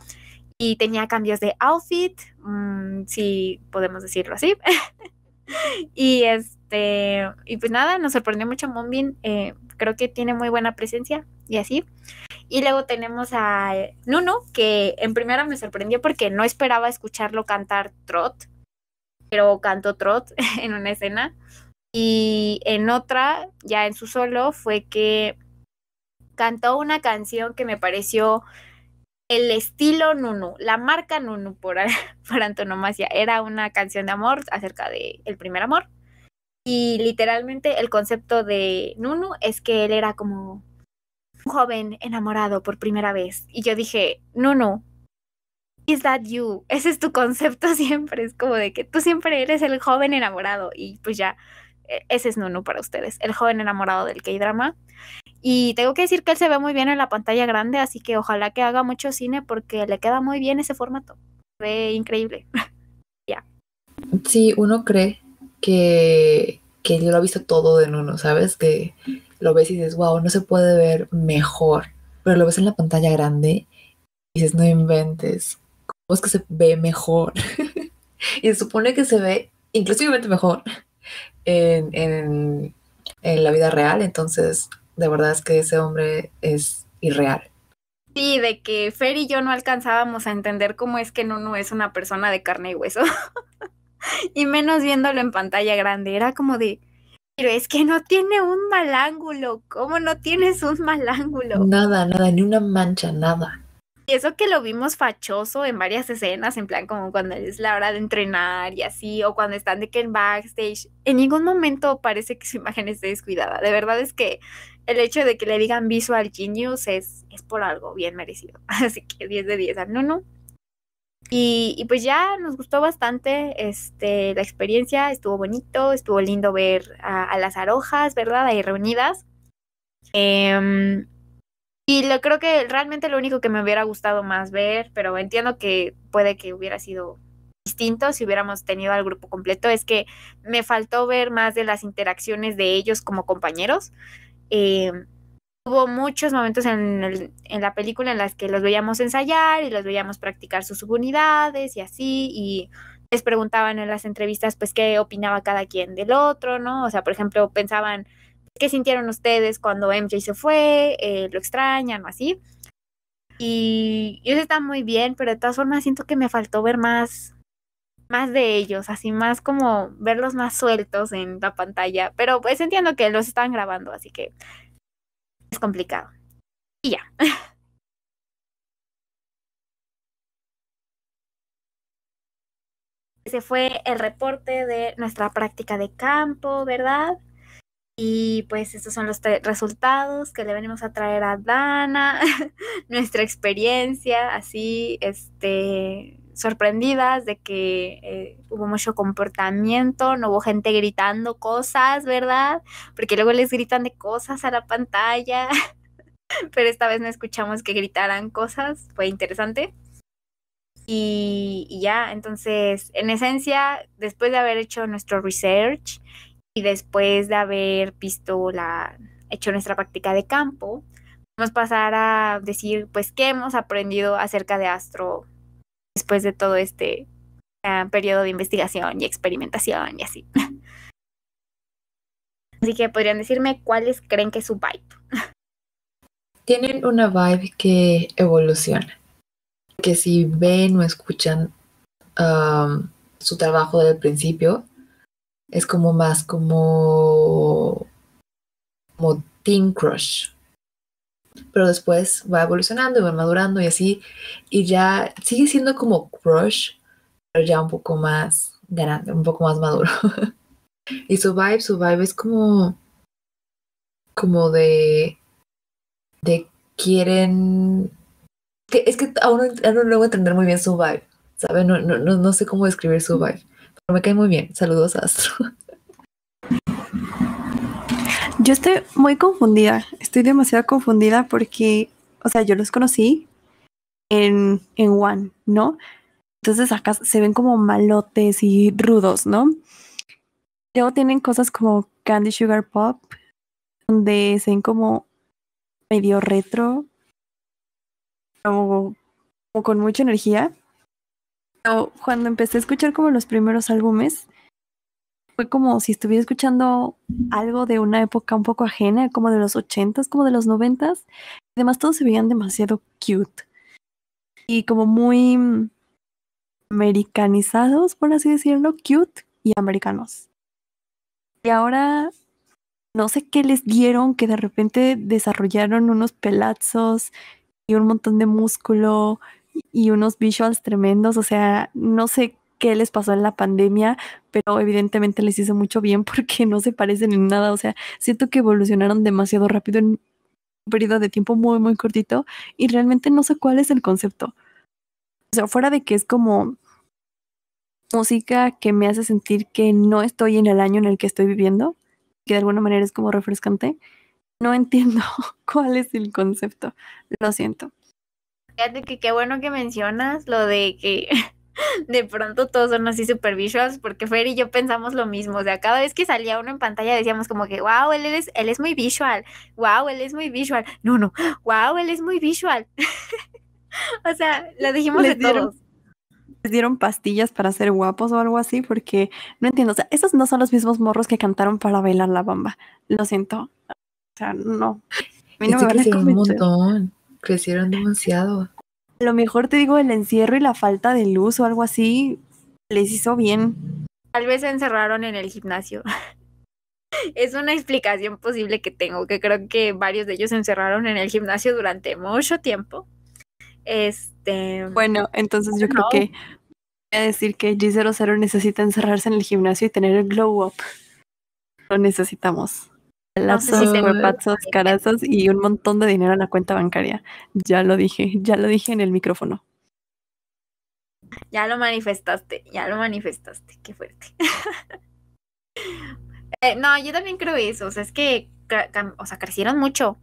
y tenía cambios de outfit, mm, si podemos decirlo así. y este, y pues nada, nos sorprendió mucho Mombin. Eh, creo que tiene muy buena presencia y así. Y luego tenemos a eh, Nuno, que en primera me sorprendió porque no esperaba escucharlo cantar trot, pero cantó trot en una escena. Y en otra, ya en su solo, fue que cantó una canción que me pareció el estilo Nunu, la marca Nunu por, antonomasia. Era una canción de amor acerca de el primer amor. Y literalmente el concepto de Nunu es que él era como un joven enamorado por primera vez. Y yo dije, Nunu, is that you? Ese es tu concepto siempre. Es como de que tú siempre eres el joven enamorado. Y pues ya, e, ese es Nunu para ustedes, el joven enamorado del K-drama. Y tengo que decir que él se ve muy bien en la pantalla grande, así que ojalá que haga mucho cine porque le queda muy bien ese formato. Se ve increíble. ya. Si Sí, uno cree que, yo lo he visto todo en uno, ¿sabes? Que lo ves y dices, wow, no se puede ver mejor. Pero lo ves en la pantalla grande y dices, no inventes. ¿Cómo es que se ve mejor? y se supone que se ve inclusivamente mejor en, en la vida real. Entonces, de verdad es que ese hombre es irreal. Sí, de que Fer y yo no alcanzábamos a entender cómo es que no es una persona de carne y hueso. y menos viéndolo en pantalla grande. Era como de, pero es que no tiene un mal ángulo. ¿Cómo no tienes un mal ángulo? Nada, nada, ni una mancha, nada. Y eso que lo vimos fachoso en varias escenas, en plan como cuando es la hora de entrenar y así, o cuando están de que en backstage, en ningún momento parece que su imagen esté descuidada. De verdad es que el hecho de que le digan visual genius es, es por algo bien merecido. Así que 10 de 10 al no Y, y, pues ya nos gustó bastante este, la experiencia, estuvo bonito, estuvo lindo ver a, las arojas, ¿verdad? Ahí reunidas. Em, y lo, creo que realmente lo único que me hubiera gustado más ver, pero entiendo que puede que hubiera sido distinto si hubiéramos tenido al grupo completo, es que me faltó ver más de las interacciones de ellos como compañeros. Eh, hubo muchos momentos en, en, la película en las que los veíamos ensayar y los veíamos practicar sus subunidades y así, y les preguntaban en las entrevistas pues qué opinaba cada quien del otro, ¿no? O sea, por ejemplo, pensaban, ¿qué sintieron ustedes cuando MJ se fue? Eh, ¿Lo extrañan o así? Y, y eso está muy bien, pero de todas formas siento que me faltó ver más más de ellos, así más como verlos más sueltos en la pantalla, pero pues entiendo que los están grabando, así que es complicado. Y ya. Ese fue el reporte de nuestra práctica de campo, ¿verdad? Y pues estos son los resultados que le venimos a traer a Dana, nuestra experiencia, así, este, sorprendidas de que eh, hubo mucho comportamiento, no hubo gente gritando cosas, ¿verdad? Porque luego les gritan de cosas a la pantalla, pero esta vez no escuchamos que gritaran cosas, fue interesante. Y, ya, entonces, en esencia, después de haber hecho nuestro research y después de haber visto la, hecho nuestra práctica de campo, vamos a pasar a decir, pues, qué hemos aprendido acerca de astro después de todo este ah, periodo de investigación y experimentación y así. Así que podrían decirme cuáles creen que es su vibe. Tienen una vibe que evoluciona. Que si ven o escuchan su trabajo del principio, es como más como, como teen crush pero después va evolucionando y va madurando y así, y ya sigue siendo como crush, pero ya un poco más grande, un poco más maduro. y su vibe, su vibe es como, como de, de quieren, que es que aún, no logro entender muy bien su vibe, ¿sabes? No, sé cómo describir su vibe, pero me cae muy bien. Saludos, Astro. Yo estoy muy confundida, estoy demasiado confundida porque, o sea, yo los conocí en, One, ¿no? Entonces acá se ven como malotes y rudos, ¿no? Luego tienen cosas como Candy Sugar Pop, donde se ven como medio retro, o con mucha energía. cuando empecé a escuchar como los primeros álbumes, fue como si estuviera escuchando algo de una época un poco ajena, como de los ochentas, como de los noventas. Además, todos se veían demasiado cute y como muy americanizados, por así decirlo, cute y americanos. Y ahora no sé qué les dieron que de repente desarrollaron unos pelazos y un montón de músculo y unos visuals tremendos, o sea, no sé qué les pasó en la pandemia, pero evidentemente les hizo mucho bien porque no se parecen en nada. O sea, siento que evolucionaron demasiado rápido en un periodo de tiempo muy, muy cortito y realmente no sé cuál es el concepto. O sea, fuera de que es como música que me hace sentir que no estoy en el año en el que estoy viviendo, que de alguna manera es como refrescante, no entiendo cuál es el concepto. Lo siento. Fíjate que qué bueno que mencionas lo de que de pronto todos son así super visuals, porque Fer y yo pensamos lo mismo, o sea, cada vez que salía uno en pantalla decíamos como que, wow, él es, él es muy visual, wow, él es muy visual, no, no, wow, él es muy visual. o sea, lo dijimos de dieron, ¿Les dieron pastillas para ser guapos o algo así? Porque no entiendo, o sea, esos no son los mismos morros que cantaron para bailar la bamba, lo siento, o sea, no. me un montón, crecieron demasiado a lo mejor te digo el encierro y la falta de luz o algo así les hizo bien. Tal vez se encerraron en el gimnasio. es una explicación posible que tengo, que creo que varios de ellos se encerraron en el gimnasio durante mucho tiempo. Este. Bueno, entonces yo creo que voy a decir que G00 necesita encerrarse en el gimnasio y tener el glow up. Lo necesitamos. Palazos, no carazos y un montón de dinero en la cuenta bancaria. Ya lo dije, ya lo dije en el micrófono. Ya lo manifestaste, ya lo manifestaste, qué fuerte. Eh, no, yo también creo eso, o sea, es que, o sea, crecieron mucho.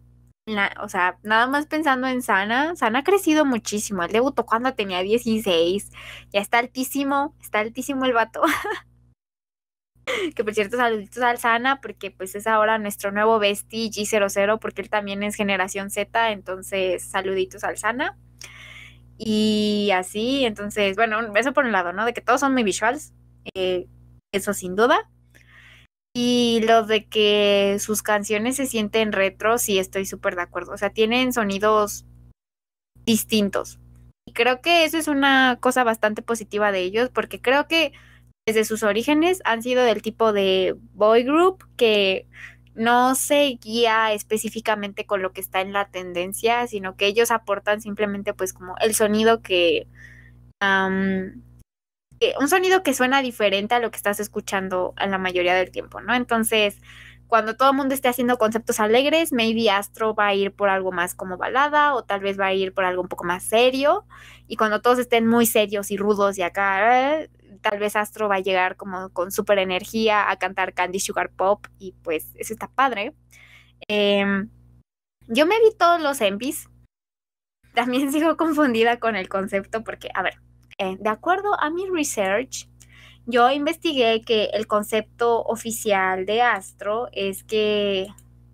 o sea, nada más pensando en Sana, Sana ha crecido muchísimo. Él debutó cuando tenía 16, ya está altísimo, está altísimo el vato. que por cierto, saluditos al Sana, porque pues es ahora nuestro nuevo bestie G00, porque él también es generación Z, entonces saluditos al Sana. Y así, entonces, bueno, eso por un lado, ¿no? De que todos son muy visuals, eh, eso sin duda. Y lo de que sus canciones se sienten retro, sí estoy súper de acuerdo. O sea, tienen sonidos distintos. Y creo que eso es una cosa bastante positiva de ellos, porque creo que desde sus orígenes han sido del tipo de boy group que no se guía específicamente con lo que está en la tendencia, sino que ellos aportan simplemente pues como el sonido que, un sonido que suena diferente a lo que estás escuchando en la mayoría del tiempo, ¿no? Entonces, cuando todo el mundo esté haciendo conceptos alegres, maybe Astro va a ir por algo más como balada o tal vez va a ir por algo un poco más serio. Y cuando todos estén muy serios y rudos y acá, tal vez Astro va a llegar como con super energía a cantar Candy Sugar Pop y pues eso está padre. Em, yo me vi todos los envies. También sigo confundida con el concepto porque, a ver, eh, de acuerdo a mi research, yo investigué que el concepto oficial de Astro es que,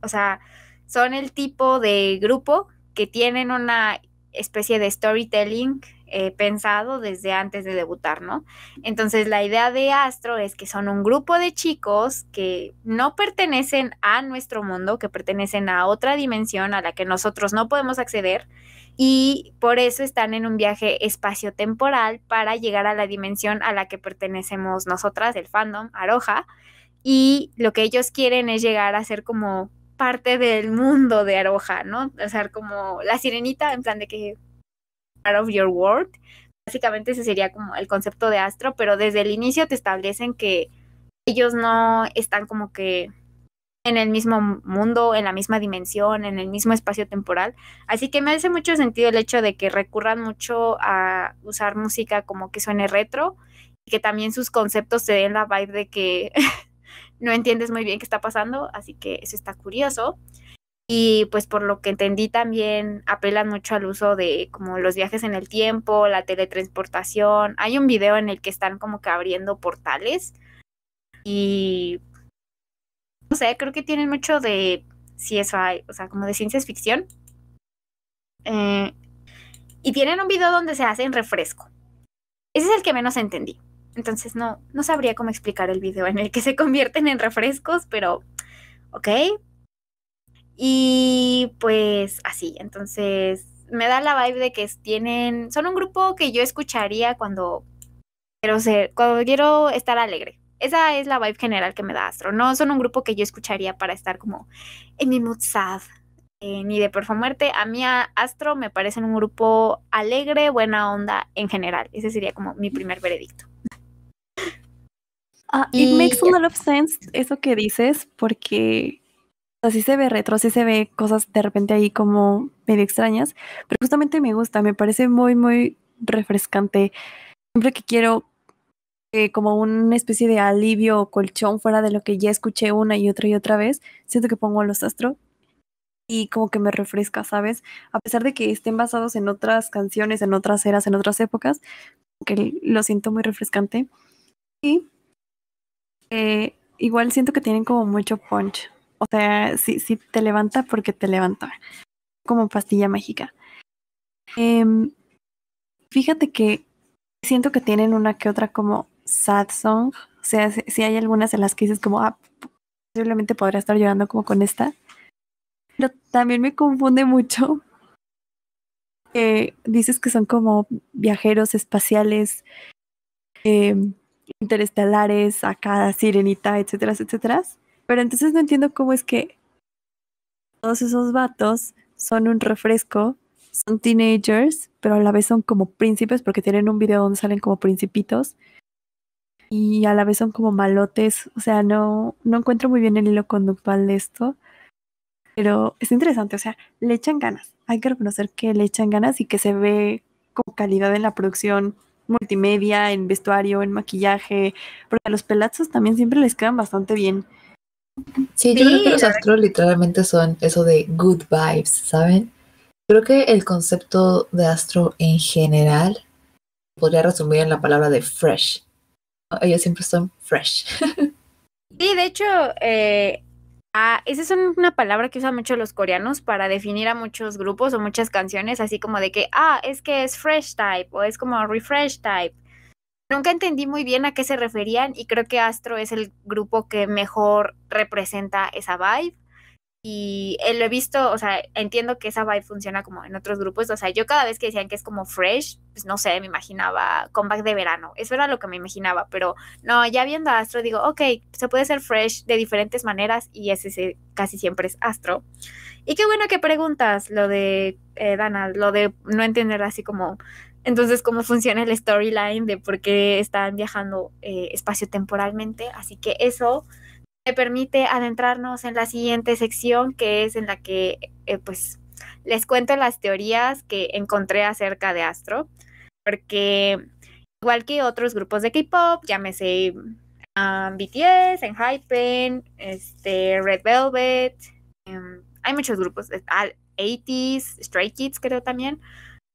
o sea, son el tipo de grupo que tienen una especie de storytelling eh, pensado desde antes de debutar, ¿no? Entonces la idea de Astro es que son un grupo de chicos que no pertenecen a nuestro mundo, que pertenecen a otra dimensión a la que nosotros no podemos acceder y por eso están en un viaje espacio-temporal para llegar a la dimensión a la que pertenecemos nosotras, el fandom, Aroja, y lo que ellos quieren es llegar a ser como parte del mundo de Aroja, ¿no? O sea, como la sirenita, en plan de que of Your World. Básicamente ese sería como el concepto de Astro, pero desde el inicio te establecen que ellos no están como que en el mismo mundo, en la misma dimensión, en el mismo espacio temporal. Así que me hace mucho sentido el hecho de que recurran mucho a usar música como que suene retro y que también sus conceptos te den la vibe de que no entiendes muy bien qué está pasando, así que eso está curioso. Y pues por lo que entendí también apelan mucho al uso de como los viajes en el tiempo, la teletransportación. Hay un video en el que están como que abriendo portales y no sé, creo que tienen mucho de hay, o sea, como de ciencia ficción. Eh, y tienen un video donde se hacen refresco. Ese es el que menos entendí. Entonces no, no sabría cómo explicar el video en el que se convierten en refrescos, pero ok, y pues así, entonces me da la vibe de que tienen, son un grupo que yo escucharía cuando quiero ser, cuando quiero estar alegre. Esa es la vibe general que me da Astro. No son un grupo que yo escucharía para estar como en mi mood sad, eh, ni de perfumarte. A mí a Astro me parecen un grupo alegre, buena onda en general. Ese sería como mi primer veredicto. Ah, it makes a lot of sense eso que dices porque así se ve retro, así se ve cosas de repente ahí como medio extrañas, pero justamente me gusta, me parece muy, muy refrescante. Siempre que quiero eh, como una especie de alivio o colchón fuera de lo que ya escuché una y otra y otra vez, siento que pongo los astro y como que me refresca, ¿sabes? A pesar de que estén basados en otras canciones, en otras eras, en otras épocas, que lo siento muy refrescante. Y eh, igual siento que tienen como mucho punch. O sea, sí, sí te levanta porque te levanta. Como pastilla mágica. Em, fíjate que siento que tienen una que otra como sad song. O sea, si, hay algunas en las que dices como, ah, posiblemente podría estar llorando como con esta. Pero también me confunde mucho dices que son como viajeros espaciales, em, interestelares, acá, sirenita, etcétera, etcétera. Pero entonces no entiendo cómo es que todos esos vatos son un refresco, son teenagers, pero a la vez son como príncipes porque tienen un video donde salen como principitos y a la vez son como malotes, o sea, no, no encuentro muy bien el hilo conductual de esto, pero es interesante, o sea, le echan ganas, hay que reconocer que le echan ganas y que se ve con calidad en la producción multimedia, en vestuario, en maquillaje, porque a los pelazos también siempre les quedan bastante bien Sí, yo creo que los astros literalmente son eso de good vibes, ¿saben? Creo que el concepto de astro en general podría resumir en la palabra de fresh. Ellos siempre son fresh. Sí, de hecho, eh, esa es una palabra que usan mucho los coreanos para definir a muchos grupos o muchas canciones, así como de que, ah, es que es fresh type o es como refresh type Nunca entendí muy bien a qué se referían y creo que Astro es el grupo que mejor representa esa vibe. Y eh, lo he visto, o sea, entiendo que esa vibe funciona como en otros grupos. O sea, yo cada vez que decían que es como fresh, pues no sé, me imaginaba comeback de verano. Eso era lo que me imaginaba, pero no, ya viendo a Astro digo, ok, se puede ser fresh de diferentes maneras y ese casi siempre es Astro. Y qué bueno que preguntas lo de, eh, Dana, lo de no entender así como entonces, cómo funciona el storyline de por qué están viajando eh, espacio-temporalmente. Así que eso me permite adentrarnos en la siguiente sección, que es en la que eh, pues les cuento las teorías que encontré acerca de Astro, porque igual que otros grupos de K-pop, llámese sé um, BTS, Enhypen, este, Red Velvet, em, hay muchos grupos, 80s, ah, Stray Kids creo también.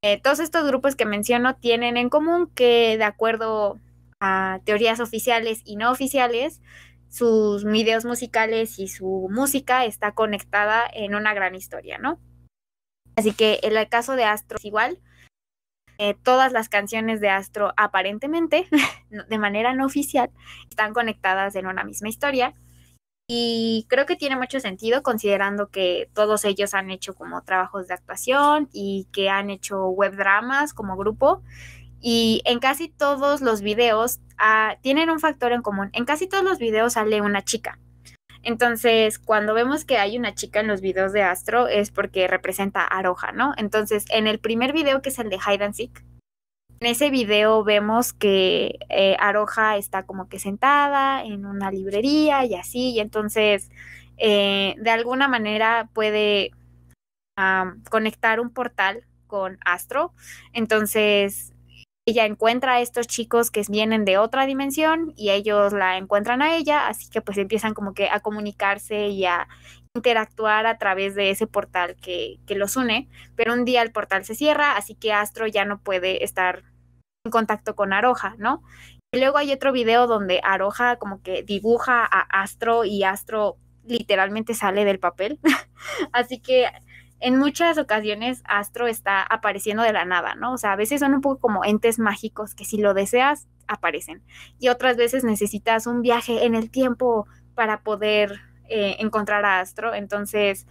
Eh, todos estos grupos que menciono tienen en común que, de acuerdo a teorías oficiales y no oficiales, sus videos musicales y su música está conectada en una gran historia, ¿no? Así que en el caso de Astro es igual. Eh, todas las canciones de Astro aparentemente, de manera no oficial, están conectadas en una misma historia. Y creo que tiene mucho sentido considerando que todos ellos han hecho como trabajos de actuación y que han hecho web dramas como grupo. Y en casi todos los videos ah, tienen un factor en común. En casi todos los videos sale una chica. Entonces, cuando vemos que hay una chica en los videos de Astro es porque representa a Roja ¿no? Entonces, en el primer video que es el de Hide and Seek, en ese video vemos que Aroha eh, Aroja está como que sentada en una librería y así, y entonces eh, de alguna manera puede ah, conectar un portal con Astro. Entonces ella encuentra a estos chicos que vienen de otra dimensión y ellos la encuentran a ella, así que pues empiezan como que a comunicarse y a, interactuar a través de ese portal que, los une, pero un día el portal se cierra, así que Astro ya no puede estar en contacto con Aroha, ¿no? Y luego hay otro video donde Aroha como que dibuja a Astro y Astro literalmente sale del papel. así que en muchas ocasiones Astro está apareciendo de la nada, ¿no? O sea, a veces son un poco como entes mágicos que si lo deseas, aparecen. Y otras veces necesitas un viaje en el tiempo para poder eh, encontrar a Astro. Entonces,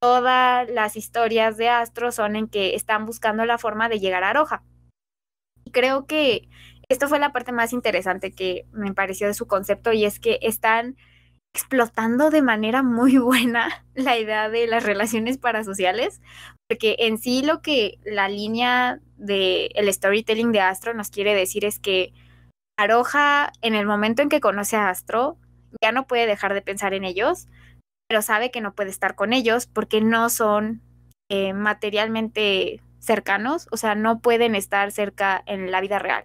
todas las historias de Astro son en que están buscando la forma de llegar a Aroha. Y creo que esto fue la parte más interesante que me pareció de su concepto y es que están explotando de manera muy buena la idea de las relaciones parasociales, porque en sí lo que la línea del el storytelling de Astro nos quiere decir es que Aroha, en el momento en que conoce a Astro, ya no puede dejar de pensar en ellos, pero sabe que no puede estar con ellos porque no son eh, materialmente cercanos, o sea, no pueden estar cerca en la vida real.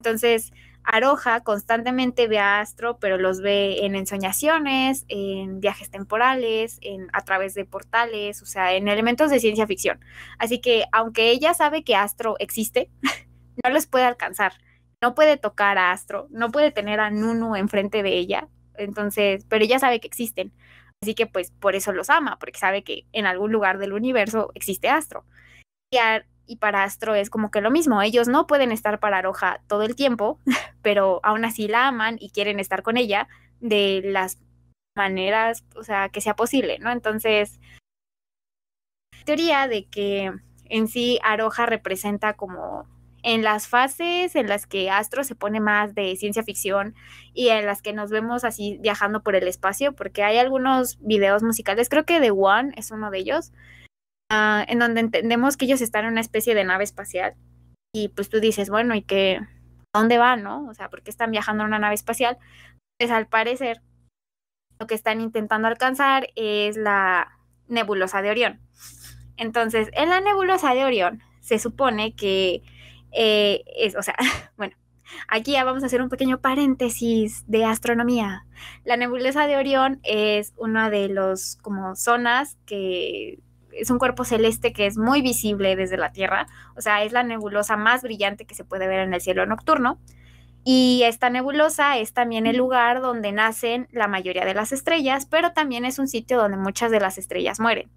Entonces, Aroja constantemente ve a Astro, pero los ve en ensoñaciones, en viajes temporales, en, a través de portales, o sea, en elementos de ciencia ficción. Así que aunque ella sabe que Astro existe, no los puede alcanzar, no puede tocar a Astro, no puede tener a Nunu enfrente de ella, entonces, pero ella sabe que existen. Así que pues por eso los ama, porque sabe que en algún lugar del universo existe Astro. Y, y para Astro es como que lo mismo, ellos no pueden estar para Roja todo el tiempo, pero aún así la aman y quieren estar con ella de las maneras, o sea, que sea posible, ¿no? Entonces, teoría de que en sí Aroja representa como en las fases en las que Astro se pone más de ciencia ficción y en las que nos vemos así viajando por el espacio, porque hay algunos videos musicales, creo que The One es uno de ellos, ah, en donde entendemos que ellos están en una especie de nave espacial y pues tú dices, bueno, ¿y qué? ¿A dónde van, no? O sea, ¿por qué están viajando en una nave espacial? Pues al parecer lo que están intentando alcanzar es la nebulosa de Orión. Entonces, en la nebulosa de Orión se supone que eh, es, o sea, bueno, aquí ya vamos a hacer un pequeño paréntesis de astronomía. La nebulosa de Orión es una de las como zonas que es un cuerpo celeste que es muy visible desde la Tierra, o sea, es la nebulosa más brillante que se puede ver en el cielo nocturno. Y esta nebulosa es también el lugar donde nacen la mayoría de las estrellas, pero también es un sitio donde muchas de las estrellas mueren.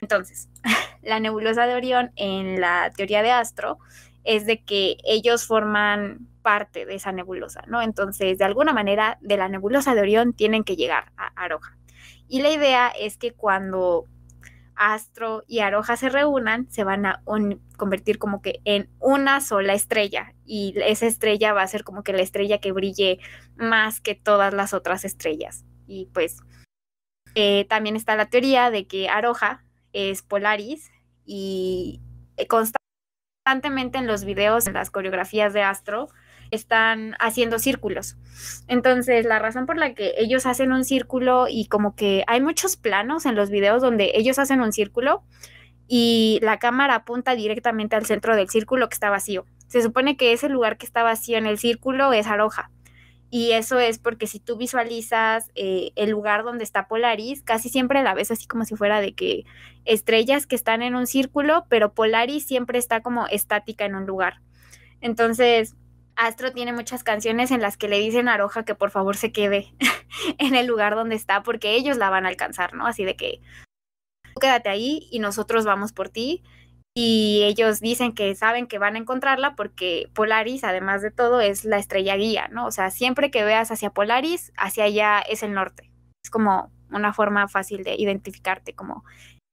Entonces, la nebulosa de Orión en la teoría de astro es de que ellos forman parte de esa nebulosa, ¿no? Entonces, de alguna manera, de la nebulosa de Orión tienen que llegar a Aroja. Y la idea es que cuando Astro y Aroja se reúnan, se van a convertir como que en una sola estrella. Y esa estrella va a ser como que la estrella que brille más que todas las otras estrellas. Y pues eh, también está la teoría de que Aroja es Polaris y eh, consta constantemente en los videos, en las coreografías de Astro, están haciendo círculos. Entonces, la razón por la que ellos hacen un círculo y como que hay muchos planos en los videos donde ellos hacen un círculo y la cámara apunta directamente al centro del círculo que está vacío. Se supone que ese lugar que está vacío en el círculo es Aroja. Y eso es porque si tú visualizas eh, el lugar donde está Polaris, casi siempre la ves así como si fuera de que estrellas que están en un círculo, pero Polaris siempre está como estática en un lugar. Entonces, Astro tiene muchas canciones en las que le dicen a Roja que por favor se quede en el lugar donde está porque ellos la van a alcanzar, ¿no? Así de que quédate ahí y nosotros vamos por ti y ellos dicen que saben que van a encontrarla porque Polaris, además de todo, es la estrella guía, ¿no? O sea, siempre que veas hacia Polaris, hacia allá es el norte. Es como una forma fácil de identificarte como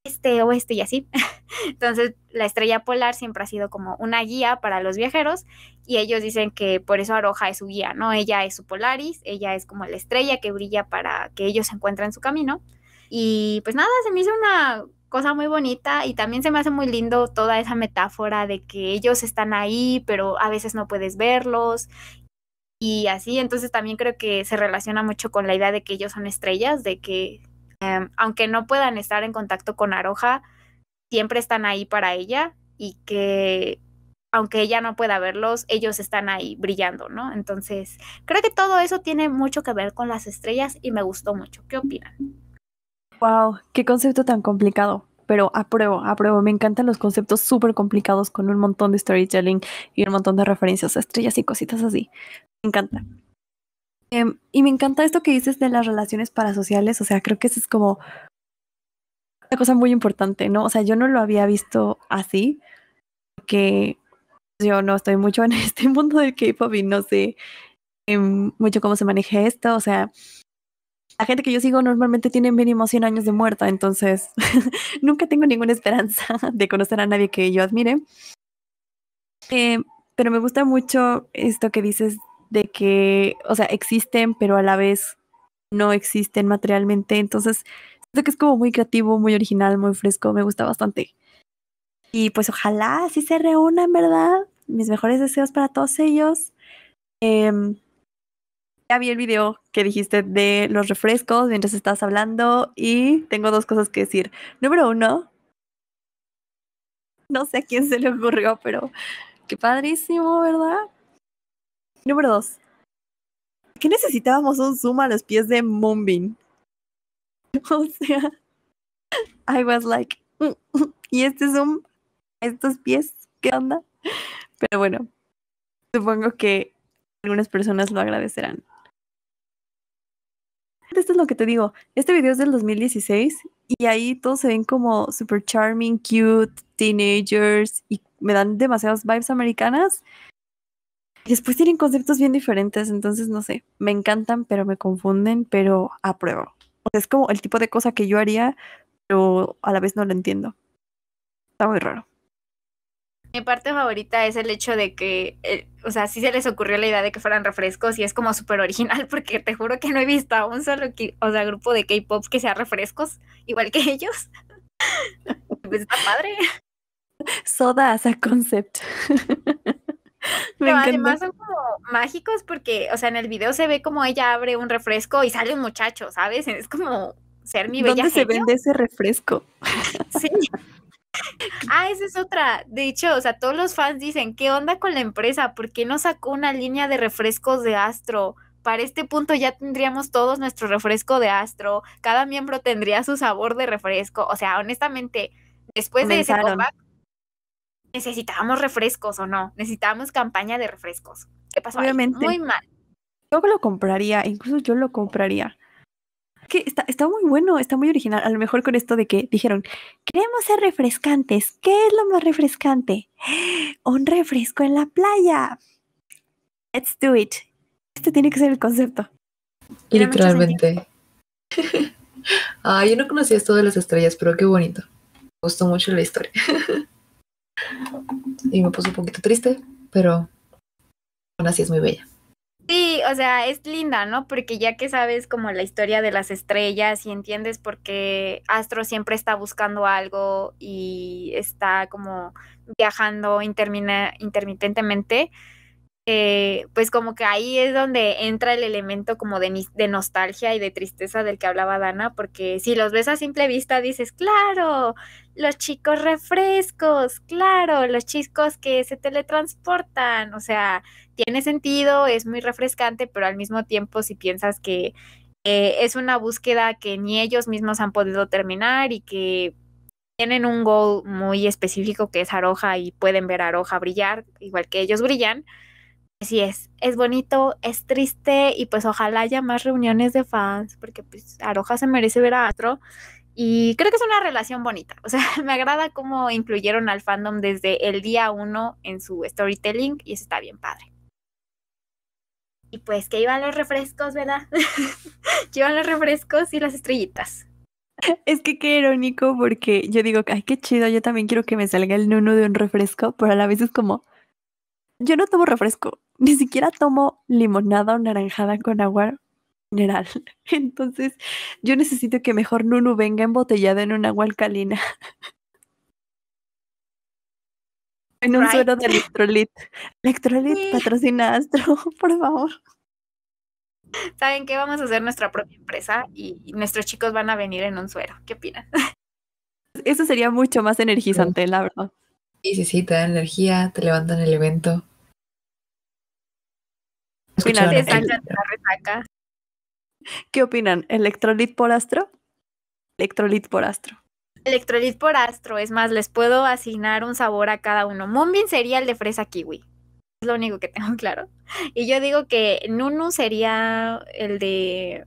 este, o oeste y así. Entonces, la estrella polar siempre ha sido como una guía para los viajeros y ellos dicen que por eso Aroja es su guía, ¿no? Ella es su Polaris, ella es como la estrella que brilla para que ellos encuentren su camino. Y pues nada, se me hizo una cosa muy bonita y también se me hace muy lindo toda esa metáfora de que ellos están ahí, pero a veces no puedes verlos y así. Entonces también creo que se relaciona mucho con la idea de que ellos son estrellas, de que em, aunque no puedan estar en contacto con Aroha, siempre están ahí para ella y que aunque ella no pueda verlos, ellos están ahí brillando, ¿no? Entonces, creo que todo eso tiene mucho que ver con las estrellas y me gustó mucho. ¿Qué opinan? Wow, qué concepto tan complicado. Pero apruebo, apruebo. Me encantan los conceptos súper complicados con un montón de storytelling y un montón de referencias a estrellas y cositas así. Me encanta. Em, y me encanta esto que dices de las relaciones parasociales. O sea, creo que eso es como una cosa muy importante, ¿no? O sea, yo no lo había visto así, porque yo no estoy mucho en este mundo del K-pop y no sé em, mucho cómo se maneja esto. O sea, la gente que yo sigo normalmente tiene mínimo 100 años de muerta, entonces nunca tengo ninguna esperanza de conocer a nadie que yo admire. Em, pero me gusta mucho esto que dices de que, o sea, existen, pero a la vez no existen materialmente. Entonces, que es como muy creativo, muy original, muy fresco, me gusta bastante. Y pues ojalá así se reúnan, ¿verdad? Mis mejores deseos para todos ellos. Eh, ya vi el video que dijiste de los refrescos mientras estabas hablando y tengo dos cosas que decir. Número uno, no sé a quién se le ocurrió, pero qué padrísimo, ¿verdad? Número dos, que necesitábamos un zoom a los pies de Mumbin. O sea, I was like, mm, mm, ¿y este zoom a estos pies? ¿Qué onda? Pero bueno, supongo que algunas personas lo agradecerán esto es lo que te digo. Este video es del 2016 y ahí todos se ven como super charming, cute, teenagers y me dan demasiadas vibes americanas. Y después tienen conceptos bien diferentes, entonces no sé, me encantan, pero me confunden, pero apruebo. O es como el tipo de cosa que yo haría, pero a la vez no lo entiendo. Está muy raro. Mi parte favorita es el hecho de que, eh, o sea, sí se les ocurrió la idea de que fueran refrescos y es como súper original porque te juro que no he visto a un solo o grupo de K-pop que sea refrescos, igual que ellos. pues está padre. Soda as a concept. además son como mágicos porque, o sea, en el video se ve como ella abre un refresco y sale un muchacho, ¿sabes? Es como ser mi bella ¿Dónde se vende ese refresco? sí. Ah, esa es otra. De hecho, o sea, todos los fans dicen, ¿qué onda con la empresa? ¿Por qué no sacó una línea de refrescos de Astro? Para este punto ya tendríamos todos nuestro refresco de Astro. Cada miembro tendría su sabor de refresco. O sea, honestamente, después de ese necesitábamos refrescos o no. Necesitábamos campaña de refrescos. ¿Qué pasó? Obviamente. Muy mal. Yo lo compraría, incluso yo lo compraría. Que está, muy bueno, está muy original. A lo mejor con esto de que dijeron, queremos ser refrescantes. ¿Qué es lo más refrescante? Un refresco en la playa. Let's do it. Este tiene que ser el concepto. Literalmente. Ay, yo no conocía esto de las estrellas, pero qué bonito. Me gustó mucho la historia. y me puso un poquito triste, pero aún así es muy bella. Sí, o sea, es linda, ¿no? Porque ya que sabes como la historia de las estrellas y entiendes por qué Astro siempre está buscando algo y está como viajando intermitentemente, eh, pues como que ahí es donde entra el elemento como de, nostalgia y de tristeza del que hablaba Dana, porque si los ves a simple vista dices, claro, los chicos refrescos, claro, los chicos que se teletransportan, o sea, tiene sentido, es muy refrescante, pero al mismo tiempo si piensas que eh, es una búsqueda que ni ellos mismos han podido terminar y que tienen un goal muy específico que es Aroja y pueden ver a Aroja brillar, igual que ellos brillan, Así es, es bonito, es triste y pues ojalá haya más reuniones de fans porque pues Aroja se merece ver a otro. y creo que es una relación bonita. O sea, me agrada cómo incluyeron al fandom desde el día uno en su storytelling y eso está bien padre. Y pues que iban los refrescos, ¿verdad? que iban los refrescos y las estrellitas. Es que qué irónico porque yo digo, ay, qué chido, yo también quiero que me salga el nuno de un refresco, pero a la vez es como, yo no tomo refresco, ni siquiera tomo limonada o naranjada con agua mineral. Entonces, yo necesito que mejor Nunu venga embotellada en un agua alcalina. En un suero de electrolit. Electrolit, patrocina Astro, por favor. ¿Saben qué? Vamos a hacer nuestra propia empresa y nuestros chicos van a venir en un suero. ¿Qué opinan? Eso sería mucho más energizante, la verdad. Sí, sí, sí, te da energía, te levantan el evento. ¿Qué opinan? ¿Electrolit por astro? Electrolit por astro. Electrolit por astro. Es más, les puedo asignar un sabor a cada uno. Moonbin sería el de fresa kiwi. Es lo único que tengo claro. Y yo digo que Nunu sería el de.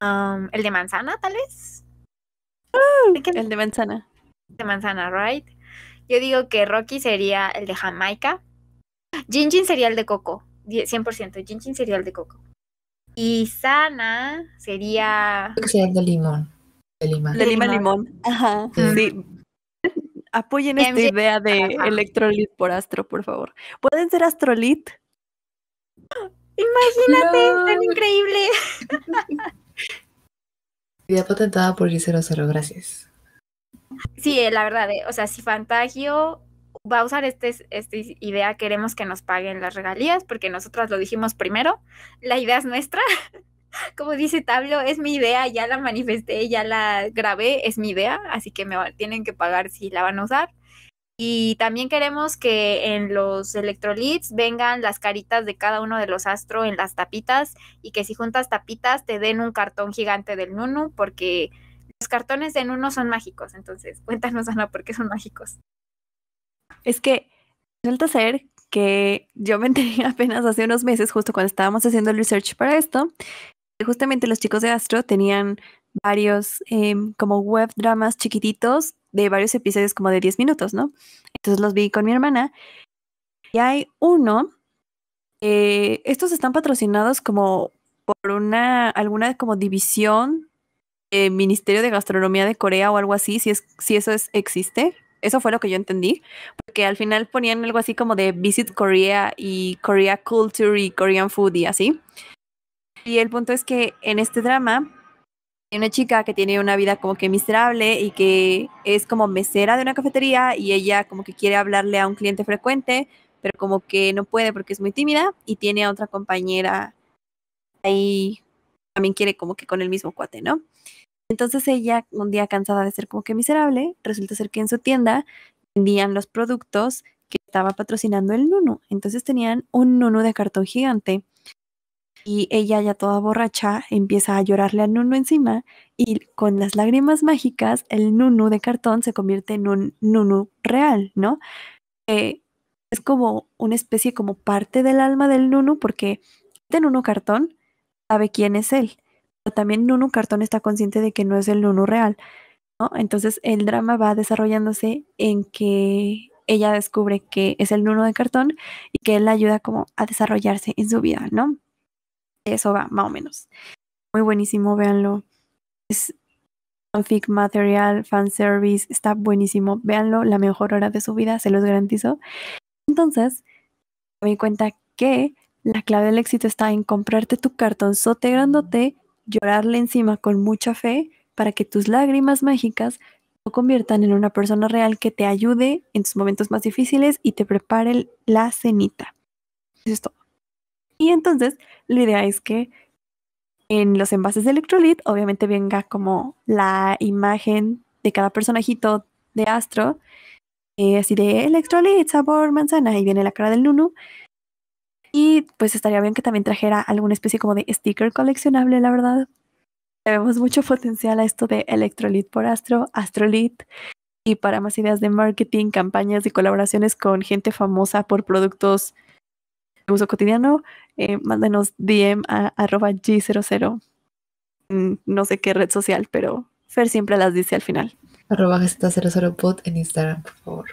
el de manzana, tal vez. ¡Ah! el de manzana. De manzana, right? Yo digo que Rocky sería el de Jamaica. Jinjin sería el de coco. 100%, ginseng sería el de coco. Y sana sería... Creo que sería el de limón. De lima. De lima limón. Ajá. Apoyen esta idea de electrolit por astro, por favor. ¿Pueden ser astrolit? Imagínate, tan increíble. Idea patentada por G00, gracias. Sí, eh, la verdad, eh, o sea, si Fantagio va a usar esta este idea, queremos que nos paguen las regalías, porque nosotras lo dijimos primero, la idea es nuestra. Como dice Tablo, es mi idea, ya la manifesté, ya la grabé, es mi idea, así que me tienen que pagar si la van a usar. Y también queremos que en los electrolits vengan las caritas de cada uno de los astros en las tapitas y que si juntas tapitas te den un cartón gigante del Nunu porque los cartones de Nuno son mágicos. Entonces, cuéntanos, Ana, por qué son mágicos. Es que resulta ser que yo me enteré apenas hace unos meses, justo cuando estábamos haciendo el research para esto, que justamente los chicos de Astro tenían varios em, como web dramas chiquititos de varios episodios como de 10 minutos, ¿no? Entonces los vi con mi hermana. Y hay uno, estos están patrocinados como por una, alguna como división Ministerio de Gastronomía de Corea o algo así, si, es, si eso es, existe. Eso fue lo que yo entendí, porque al final ponían algo así como de Visit Korea y Korea Culture y Korean Food y así. Y el punto es que en este drama hay una chica que tiene una vida como que miserable y que es como mesera de una cafetería y ella como que quiere hablarle a un cliente frecuente, pero como que no puede porque es muy tímida y tiene a otra compañera ahí también quiere como que con el mismo cuate, ¿no? Entonces ella, un día cansada de ser como que miserable, resulta ser que en su tienda vendían los productos que estaba patrocinando el Nunu. Entonces tenían un Nunu de cartón gigante y ella ya toda borracha empieza a llorarle al Nunu encima y con las lágrimas mágicas el Nunu de cartón se convierte en un Nunu real, ¿no? es como una especie como parte del alma del Nunu porque este Nunu cartón sabe quién es él también Nunu Cartón está consciente de que no es el Nunu real, ¿no? Entonces el drama va desarrollándose en que ella descubre que es el Nuno de Cartón y que él la ayuda como a desarrollarse en su vida, ¿no? Eso va, más o menos. Muy buenísimo, véanlo. Es fanfic material, fanservice, está buenísimo. Véanlo, la mejor hora de su vida, se los garantizo. Entonces, me di cuenta que la clave del éxito está en comprarte tu cartón grandote llorarle encima con mucha fe para que tus lágrimas mágicas lo conviertan en una persona real que te ayude en tus momentos más difíciles y te prepare la cenita. Eso es todo. Y entonces, la idea es que en los envases de Electrolit, obviamente venga como la imagen de cada personajito de Astro, eh, así de Electrolit, sabor, manzana, y viene la cara del Nunu. Y pues estaría bien que también trajera alguna especie como de sticker coleccionable, la verdad. Tenemos mucho potencial a esto de Electrolit por Astro, Astrolit. Y para más ideas de marketing, campañas y colaboraciones con gente famosa por productos de uso cotidiano, eh, mándenos DM a arroba G00. Mm, no sé qué red social, pero Fer siempre las dice al final. Arroba g 00 en Instagram, por favor.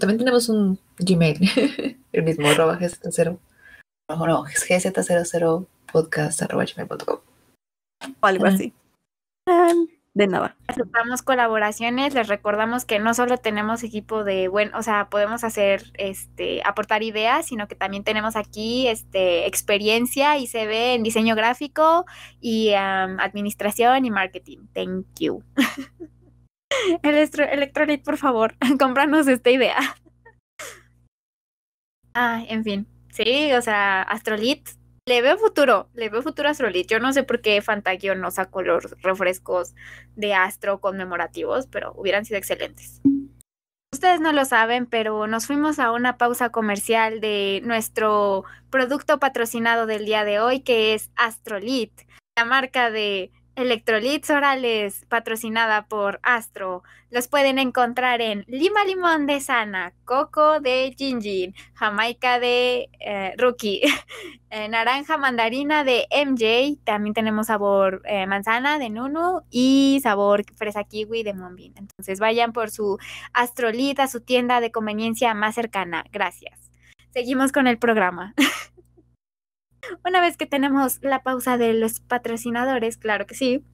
También tenemos un Gmail, el mismo arroba G00 no, gz00 podcast.com. O algo así. De nada. Aceptamos colaboraciones, les recordamos que no solo tenemos equipo de bueno, o sea, podemos hacer, este, aportar ideas, sino que también tenemos aquí, este, experiencia y se ve en diseño gráfico y administración y marketing. Thank you. Electro por favor, cómpranos esta idea. Ah, en fin. Sí, o sea, Astrolit, le veo futuro, le veo futuro a Astrolit. Yo no sé por qué Fantagio no sacó los refrescos de Astro conmemorativos, pero hubieran sido excelentes. Ustedes no lo saben, pero nos fuimos a una pausa comercial de nuestro producto patrocinado del día de hoy, que es Astrolit, la marca de Electrolits Orales, patrocinada por Astro. Los pueden encontrar en Lima Limón de Sana, Coco de Jinjin, Jamaica de eh, Rookie, eh, Naranja Mandarina de MJ, también tenemos sabor eh, manzana de Nunu y sabor fresa kiwi de Monbin. Entonces vayan por su Astrolit a su tienda de conveniencia más cercana. Gracias. Seguimos con el programa. Una vez que tenemos la pausa de los patrocinadores, claro que sí,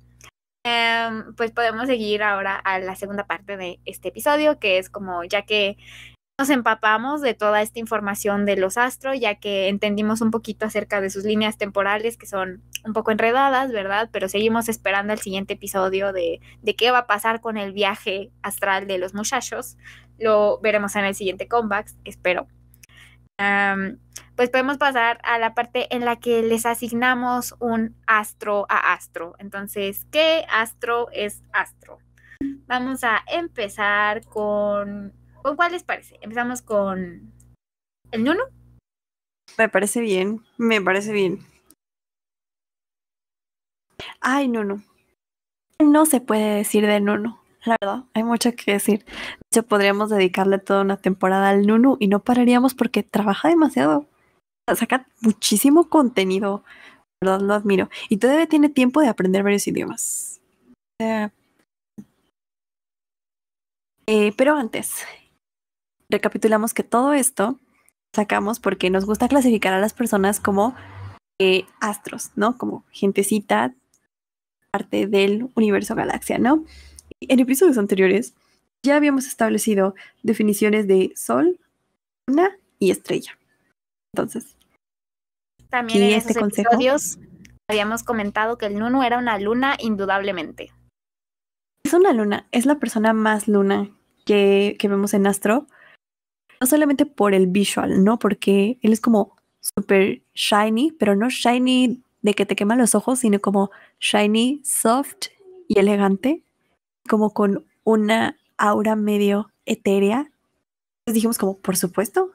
em, pues podemos seguir ahora a la segunda parte de este episodio, que es como ya que nos empapamos de toda esta información de los astros, ya que entendimos un poquito acerca de sus líneas temporales que son un poco enredadas, ¿verdad? Pero seguimos esperando el siguiente episodio de, qué va a pasar con el viaje astral de los muchachos. Lo veremos en el siguiente comeback, espero pues podemos pasar a la parte en la que les asignamos un astro a astro. Entonces, ¿qué astro es astro? Vamos a empezar con... ¿Con cuál les parece? Empezamos con el Nuno. Me parece bien, me parece bien. Ay, Nuno. No se puede decir de Nuno la hay mucho que decir. De hecho, podríamos dedicarle toda una temporada al Nunu y no pararíamos porque trabaja demasiado. Saca muchísimo contenido, lo admiro. Y todavía tiene tiempo de aprender varios idiomas. Eh, pero antes, recapitulamos que todo esto sacamos porque nos gusta clasificar a las personas como eh, astros, ¿no? Como gentecita, parte del universo galaxia, ¿no? En episodios anteriores ya habíamos establecido definiciones de sol, luna y estrella. Entonces, también en este esos habíamos comentado que el Nuno era una luna indudablemente. Es una luna, es la persona más luna que, que vemos en Astro. No solamente por el visual, ¿no? Porque él es como súper shiny, pero no shiny de que te quema los ojos, sino como shiny, soft y elegante como con una aura medio etérea. Entonces pues dijimos como, por supuesto,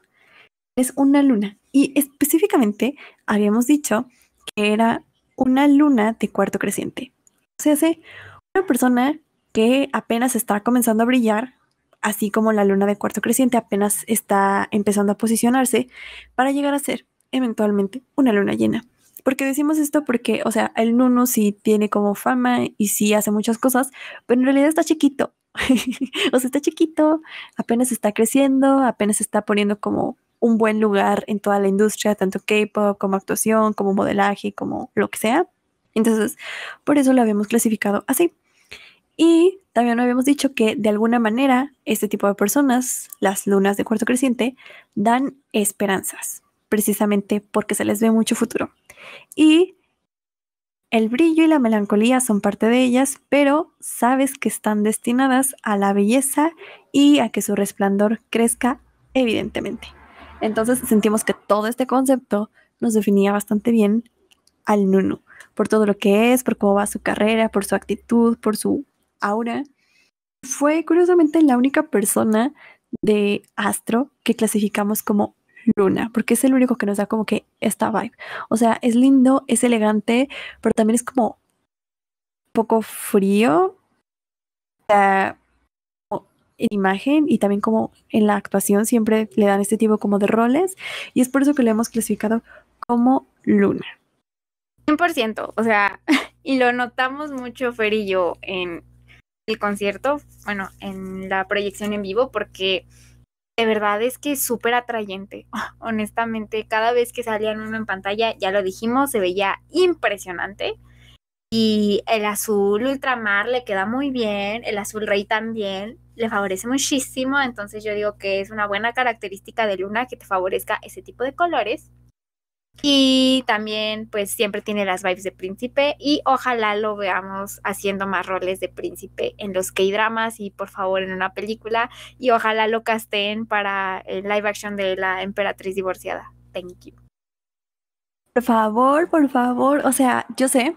es una luna. Y específicamente habíamos dicho que era una luna de cuarto creciente. O sea, hace una persona que apenas está comenzando a brillar, así como la luna de cuarto creciente apenas está empezando a posicionarse para llegar a ser eventualmente una luna llena. Porque decimos esto porque, o sea, el Nuno sí tiene como fama y sí hace muchas cosas, pero en realidad está chiquito. o sea, está chiquito, apenas está creciendo, apenas está poniendo como un buen lugar en toda la industria, tanto K-pop como actuación, como modelaje, como lo que sea. Entonces, por eso lo habíamos clasificado así. Y también habíamos dicho que de alguna manera este tipo de personas, las lunas de cuarto creciente, dan esperanzas precisamente porque se les ve mucho futuro. Y el brillo y la melancolía son parte de ellas, pero sabes que están destinadas a la belleza y a que su resplandor crezca evidentemente. Entonces sentimos que todo este concepto nos definía bastante bien al Nuno por todo lo que es, por cómo va su carrera, por su actitud, por su aura. Fue curiosamente la única persona de Astro que clasificamos como Luna, porque es el único que nos da como que esta vibe. O sea, es lindo, es elegante, pero también es como poco frío en imagen y también como en la actuación siempre le dan este tipo como de roles y es por eso que lo hemos clasificado como Luna. 100%, o sea, y lo notamos mucho Fer y yo en el concierto, bueno, en la proyección en vivo porque de verdad es que es súper atrayente. Honestamente, cada vez que salía uno en pantalla, ya lo dijimos, se veía impresionante. Y el azul ultramar le queda muy bien, el azul rey también, le favorece muchísimo. Entonces yo digo que es una buena característica de Luna que te favorezca ese tipo de colores. Y también, pues siempre tiene las vibes de príncipe y ojalá lo veamos haciendo más roles de príncipe en los K-dramas y por favor en una película y ojalá lo casteen para el live action de la emperatriz divorciada. Thank you. Por favor, por favor, o sea, yo sé,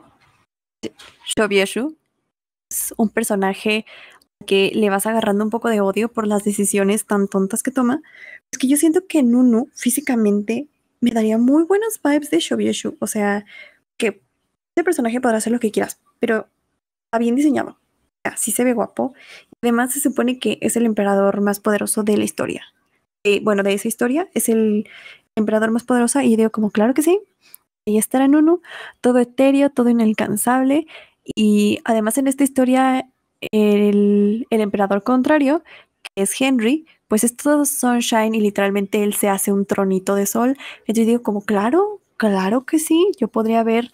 Shobieshu es un personaje que le vas agarrando un poco de odio por las decisiones tan tontas que toma. Es que yo siento que Nunu físicamente me daría muy buenas vibes de Shobyeshu. O sea, que este personaje podrá hacer lo que quieras, pero está bien diseñado. Así se ve guapo. Además, se supone que es el emperador más poderoso de la historia. Eh, bueno, de esa historia, es el emperador más poderoso. Y digo, como, claro que sí. Ahí estará en uno, todo etéreo, todo inalcanzable. Y además, en esta historia, el, el emperador contrario, que es Henry, pues es todo sunshine y literalmente él se hace un tronito de sol. yo digo como, claro, claro que sí, yo podría ver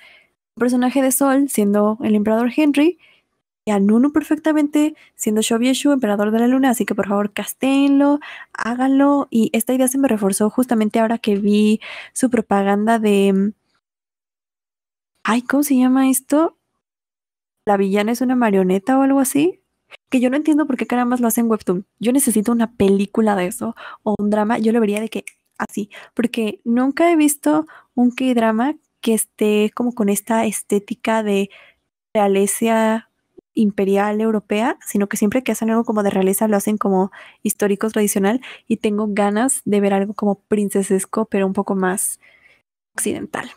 un personaje de sol siendo el emperador Henry y al nuno perfectamente siendo Shobieshu, emperador de la luna, así que por favor castéenlo, háganlo. Y esta idea se me reforzó justamente ahora que vi su propaganda de... Mm, ay, ¿cómo se llama esto? ¿La villana es una marioneta o algo así? que yo no entiendo por qué más lo hacen webtoon. Yo necesito una película de eso o un drama, yo lo vería de que así, porque nunca he visto un K-drama que esté como con esta estética de realeza imperial europea, sino que siempre que hacen algo como de realeza lo hacen como histórico tradicional y tengo ganas de ver algo como princesesco, pero un poco más occidental.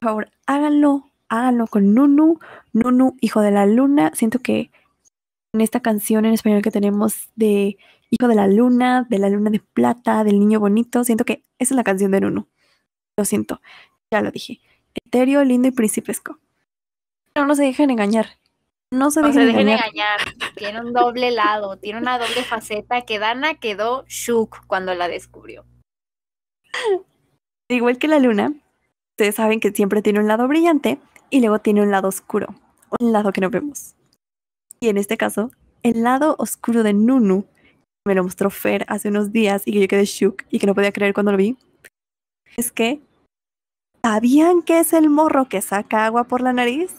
Por favor, háganlo, háganlo con Nunu, Nunu, hijo de la luna. Siento que esta canción en español que tenemos de Hijo de la Luna, de la Luna de Plata, del Niño Bonito. Siento que esa es la canción de Nuno. Lo siento, ya lo dije. Etéreo, lindo y principesco. No, no se dejen engañar. No se, dejen, engañar. Tiene un doble lado, tiene una doble faceta que Dana quedó shook cuando la descubrió. Igual que la luna, ustedes saben que siempre tiene un lado brillante y luego tiene un lado oscuro, un lado que no vemos y en este caso, el lado oscuro de Nunu, me lo mostró Fer hace unos días y que yo quedé shook y que no podía creer cuando lo vi, es que ¿sabían que es el morro que saca agua por la nariz?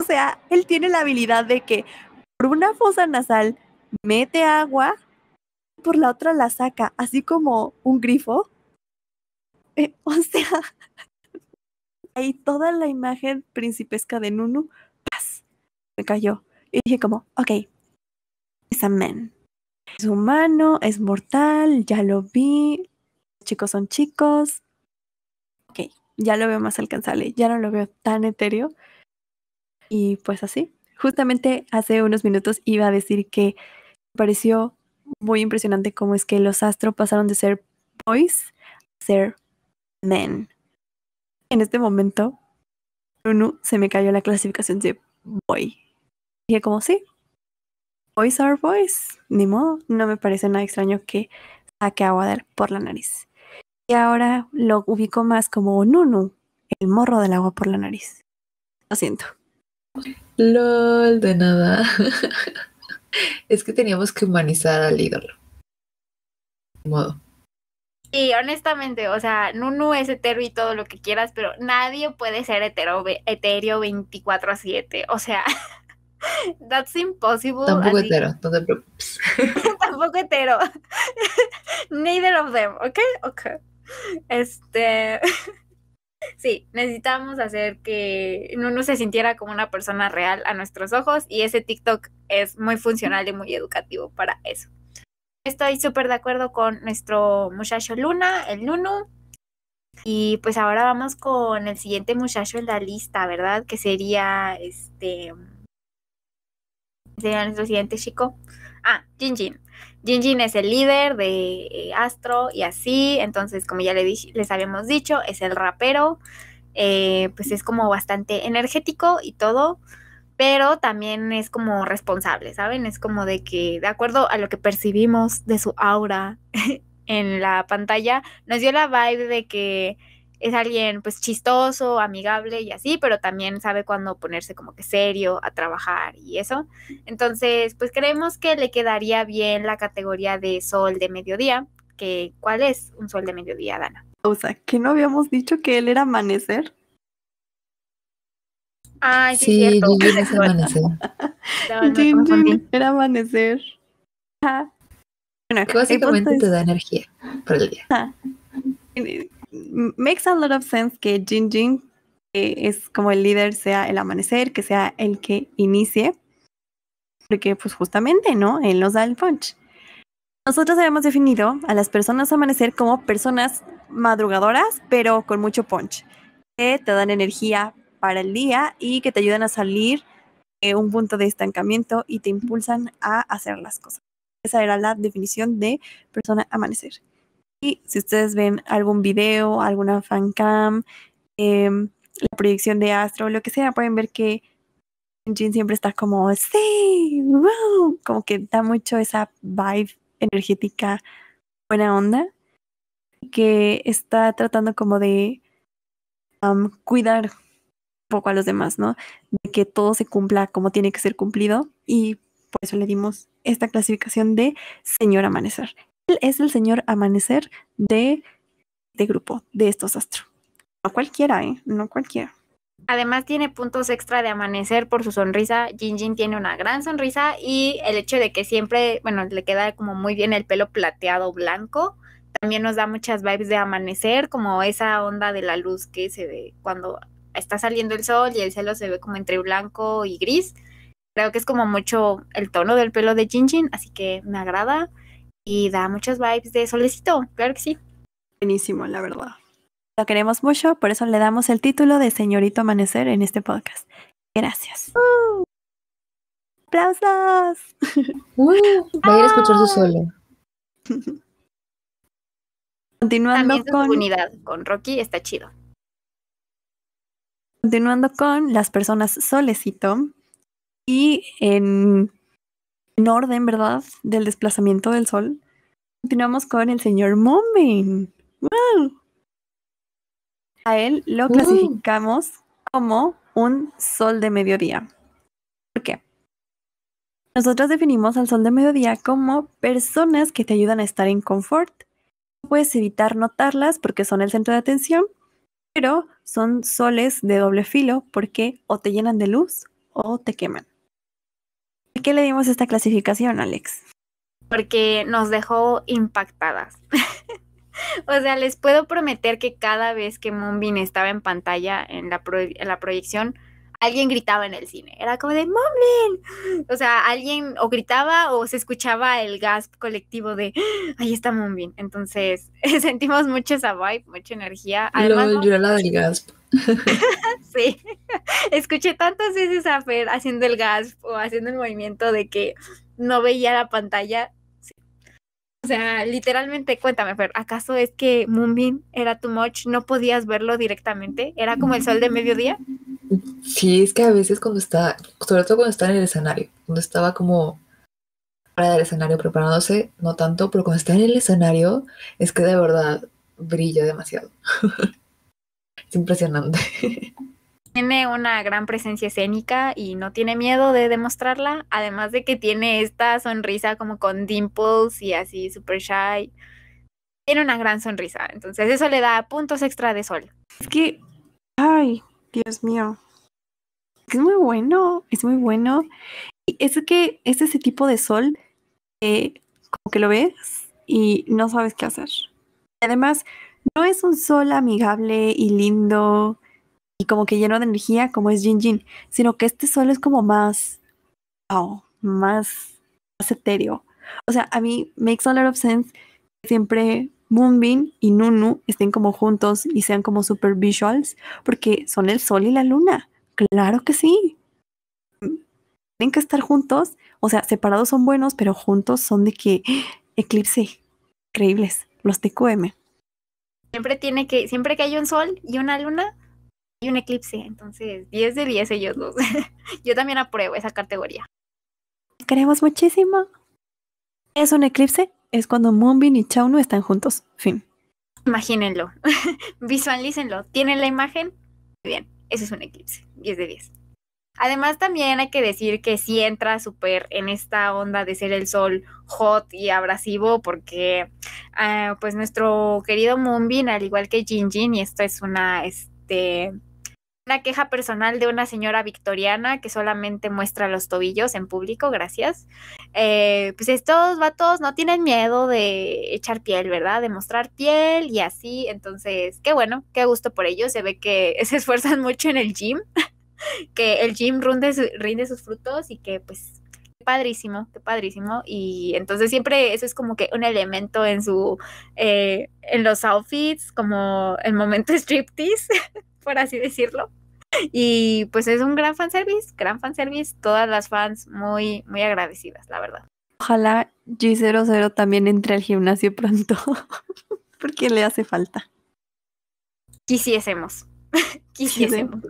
O sea, él tiene la habilidad de que por una fosa nasal mete agua, y por la otra la saca, así como un grifo. Eh, o sea, ahí toda la imagen principesca de Nunu, ¡paz! Me cayó. Y dije como, ok, es un Es humano, es mortal, ya lo vi, los chicos son chicos. Ok, ya lo veo más alcanzable, ya no lo veo tan etéreo. Y pues así, justamente hace unos minutos iba a decir que me pareció muy impresionante cómo es que los astros pasaron de ser boys a ser men. En este momento, uno se me cayó la clasificación de boy dije como sí, Voice are voice, ni modo, no me parece nada extraño que saque agua por la nariz. Y ahora lo ubico más como Nunu, el morro del agua por la nariz. Lo siento. LOL, de nada. es que teníamos que humanizar al ídolo. De modo. Y honestamente, o sea, Nunu es hetero y todo lo que quieras, pero nadie puede ser hetero, etéreo 24-7. O sea. That's impossible. Tampoco hetero, Tampoco hetero. Neither of them, ¿ok? Ok. Este. sí, necesitamos hacer que no, se sintiera como una persona real a nuestros ojos y ese TikTok es muy funcional y muy educativo para eso. Estoy súper de acuerdo con nuestro muchacho Luna, el Nunu. Y pues ahora vamos con el siguiente muchacho en la lista, ¿verdad? Que sería este sería nuestro siguiente chico. Ah, Jinjin. Jinjin es el líder de eh, Astro y así. Entonces, como ya les habíamos dicho, es el rapero. Eh, pues es como bastante energético y todo. Pero también es como responsable, ¿saben? Es como de que, de acuerdo a lo que percibimos de su aura en la pantalla, nos dio la vibe de que es alguien pues chistoso, amigable y así, pero también sabe cuándo ponerse como que serio a trabajar y eso. Entonces, pues creemos que le quedaría bien la categoría de sol de mediodía, que ¿cuál es un sol de mediodía, Dana? O sea, que no habíamos dicho que él era amanecer. Ay, sí, cierto. es amanecer. era amanecer. una Bueno, que básicamente te da energía por el día makes a lot of sense que Jin Jin, es como el líder, sea el amanecer, que sea el que inicie. Porque pues justamente, ¿no? Él nos da el punch. Nosotros habíamos definido a las personas amanecer como personas madrugadoras, pero con mucho punch, que te dan energía para el día y que te ayudan a salir de un punto de estancamiento y te impulsan a hacer las cosas. Esa era la definición de persona amanecer. Y si ustedes ven algún video, alguna fancam, em, la proyección de Astro, lo que sea, pueden ver que Jin siempre está como, sí, wow, como que da mucho esa vibe energética buena onda, que está tratando como de cuidar un poco a los demás, ¿no? De que todo se cumpla como tiene que ser cumplido y por eso le dimos esta clasificación de señor amanecer es el señor amanecer de, este grupo, de estos astros, No cualquiera, ¿eh? No cualquiera. Además tiene puntos extra de amanecer por su sonrisa. Jin Jin tiene una gran sonrisa y el hecho de que siempre, bueno, le queda como muy bien el pelo plateado blanco. También nos da muchas vibes de amanecer, como esa onda de la luz que se ve cuando está saliendo el sol y el cielo se ve como entre blanco y gris. Creo que es como mucho el tono del pelo de Jin Jin, así que me agrada. Y da muchas vibes de solecito, claro que sí. Buenísimo, la verdad. Lo queremos mucho, por eso le damos el título de Señorito Amanecer en este podcast. Gracias. ¡Aplausos! Uh, va a ir a escuchar su solo. Continuando También con. con Rocky está chido. Continuando con las personas solecito. Y en en orden, ¿verdad? Del desplazamiento del sol. Continuamos con el señor Momin. A él lo clasificamos como un sol de mediodía. ¿Por qué? Nosotros definimos al sol de mediodía como personas que te ayudan a estar en confort. Puedes evitar notarlas porque son el centro de atención, pero son soles de doble filo porque o te llenan de luz o te queman. ¿Por qué le dimos esta clasificación, Alex? Porque nos dejó impactadas. o sea, les puedo prometer que cada vez que Moonbin estaba en pantalla, en la, la proyección, alguien gritaba en el cine. Era como de Moonbin. O sea, alguien o gritaba o se escuchaba el gasp colectivo de ¡Ah, ahí está Moonbin. Entonces, sentimos mucho esa vibe, mucha energía. Además, del gasp. sí, escuché tantas veces a Fer haciendo el gas o haciendo el movimiento de que no veía la pantalla. O sea, literalmente, cuéntame, Fer, ¿acaso es que Moonbeam era tu much? ¿No podías verlo directamente? ¿Era como el sol de mediodía? Sí, es que a veces cuando está, sobre todo cuando está en el escenario, cuando estaba como para el escenario preparándose, no tanto, pero cuando está en el escenario es que de verdad brilla demasiado. es impresionante. Tiene una gran presencia escénica y no tiene miedo de demostrarla, además de que tiene esta sonrisa como con dimples y así super shy. Tiene una gran sonrisa, entonces eso le da puntos extra de sol. Es que, ay, Dios mío, es muy bueno, es muy bueno. Y es que es ese tipo de sol que como que lo ves y no sabes qué hacer. Además, no es un sol amigable y lindo y como que lleno de energía como es Jin Jin, sino que este sol es como más, wow, más, etéreo. O sea, a mí makes a lot of sense siempre Moonbin y Nunu estén como juntos y sean como super visuals, porque son el sol y la luna. Claro que sí. Tienen que estar juntos, o sea, separados son buenos, pero juntos son de que ¡ah! eclipse, increíbles, los TQM. Siempre tiene que, siempre que hay un sol y una luna, hay un eclipse. Entonces, 10 de 10 ellos dos. Yo también apruebo esa categoría. Creemos muchísimo. Es un eclipse, es cuando Moonbin y Chaunu están juntos. Fin. Imagínenlo. Visualícenlo. ¿Tienen la imagen? Bien, eso es un eclipse. 10 de 10. Además, también hay que decir que sí entra súper en esta onda de ser el sol hot y abrasivo, porque ah, pues nuestro querido Moonbin, al igual que Jin Jin, y esto es una, este, una queja personal de una señora victoriana que solamente muestra los tobillos en público, gracias. Eh, pues estos vatos no tienen miedo de echar piel, ¿verdad? De mostrar piel y así. Entonces, qué bueno, qué gusto por ellos. Se ve que se esfuerzan mucho en el gym. que el gym rinde, rinde sus frutos y que pues padrísimo, qué padrísimo. Y entonces siempre eso es como que un elemento en su, eh, en los outfits, como el momento striptease, por así decirlo. Y pues es un gran fanservice, gran fanservice, todas las fans muy, muy agradecidas, la verdad. Ojalá G00 también entre al gimnasio pronto, porque le hace falta. Quisiésemos. Quisiésemos,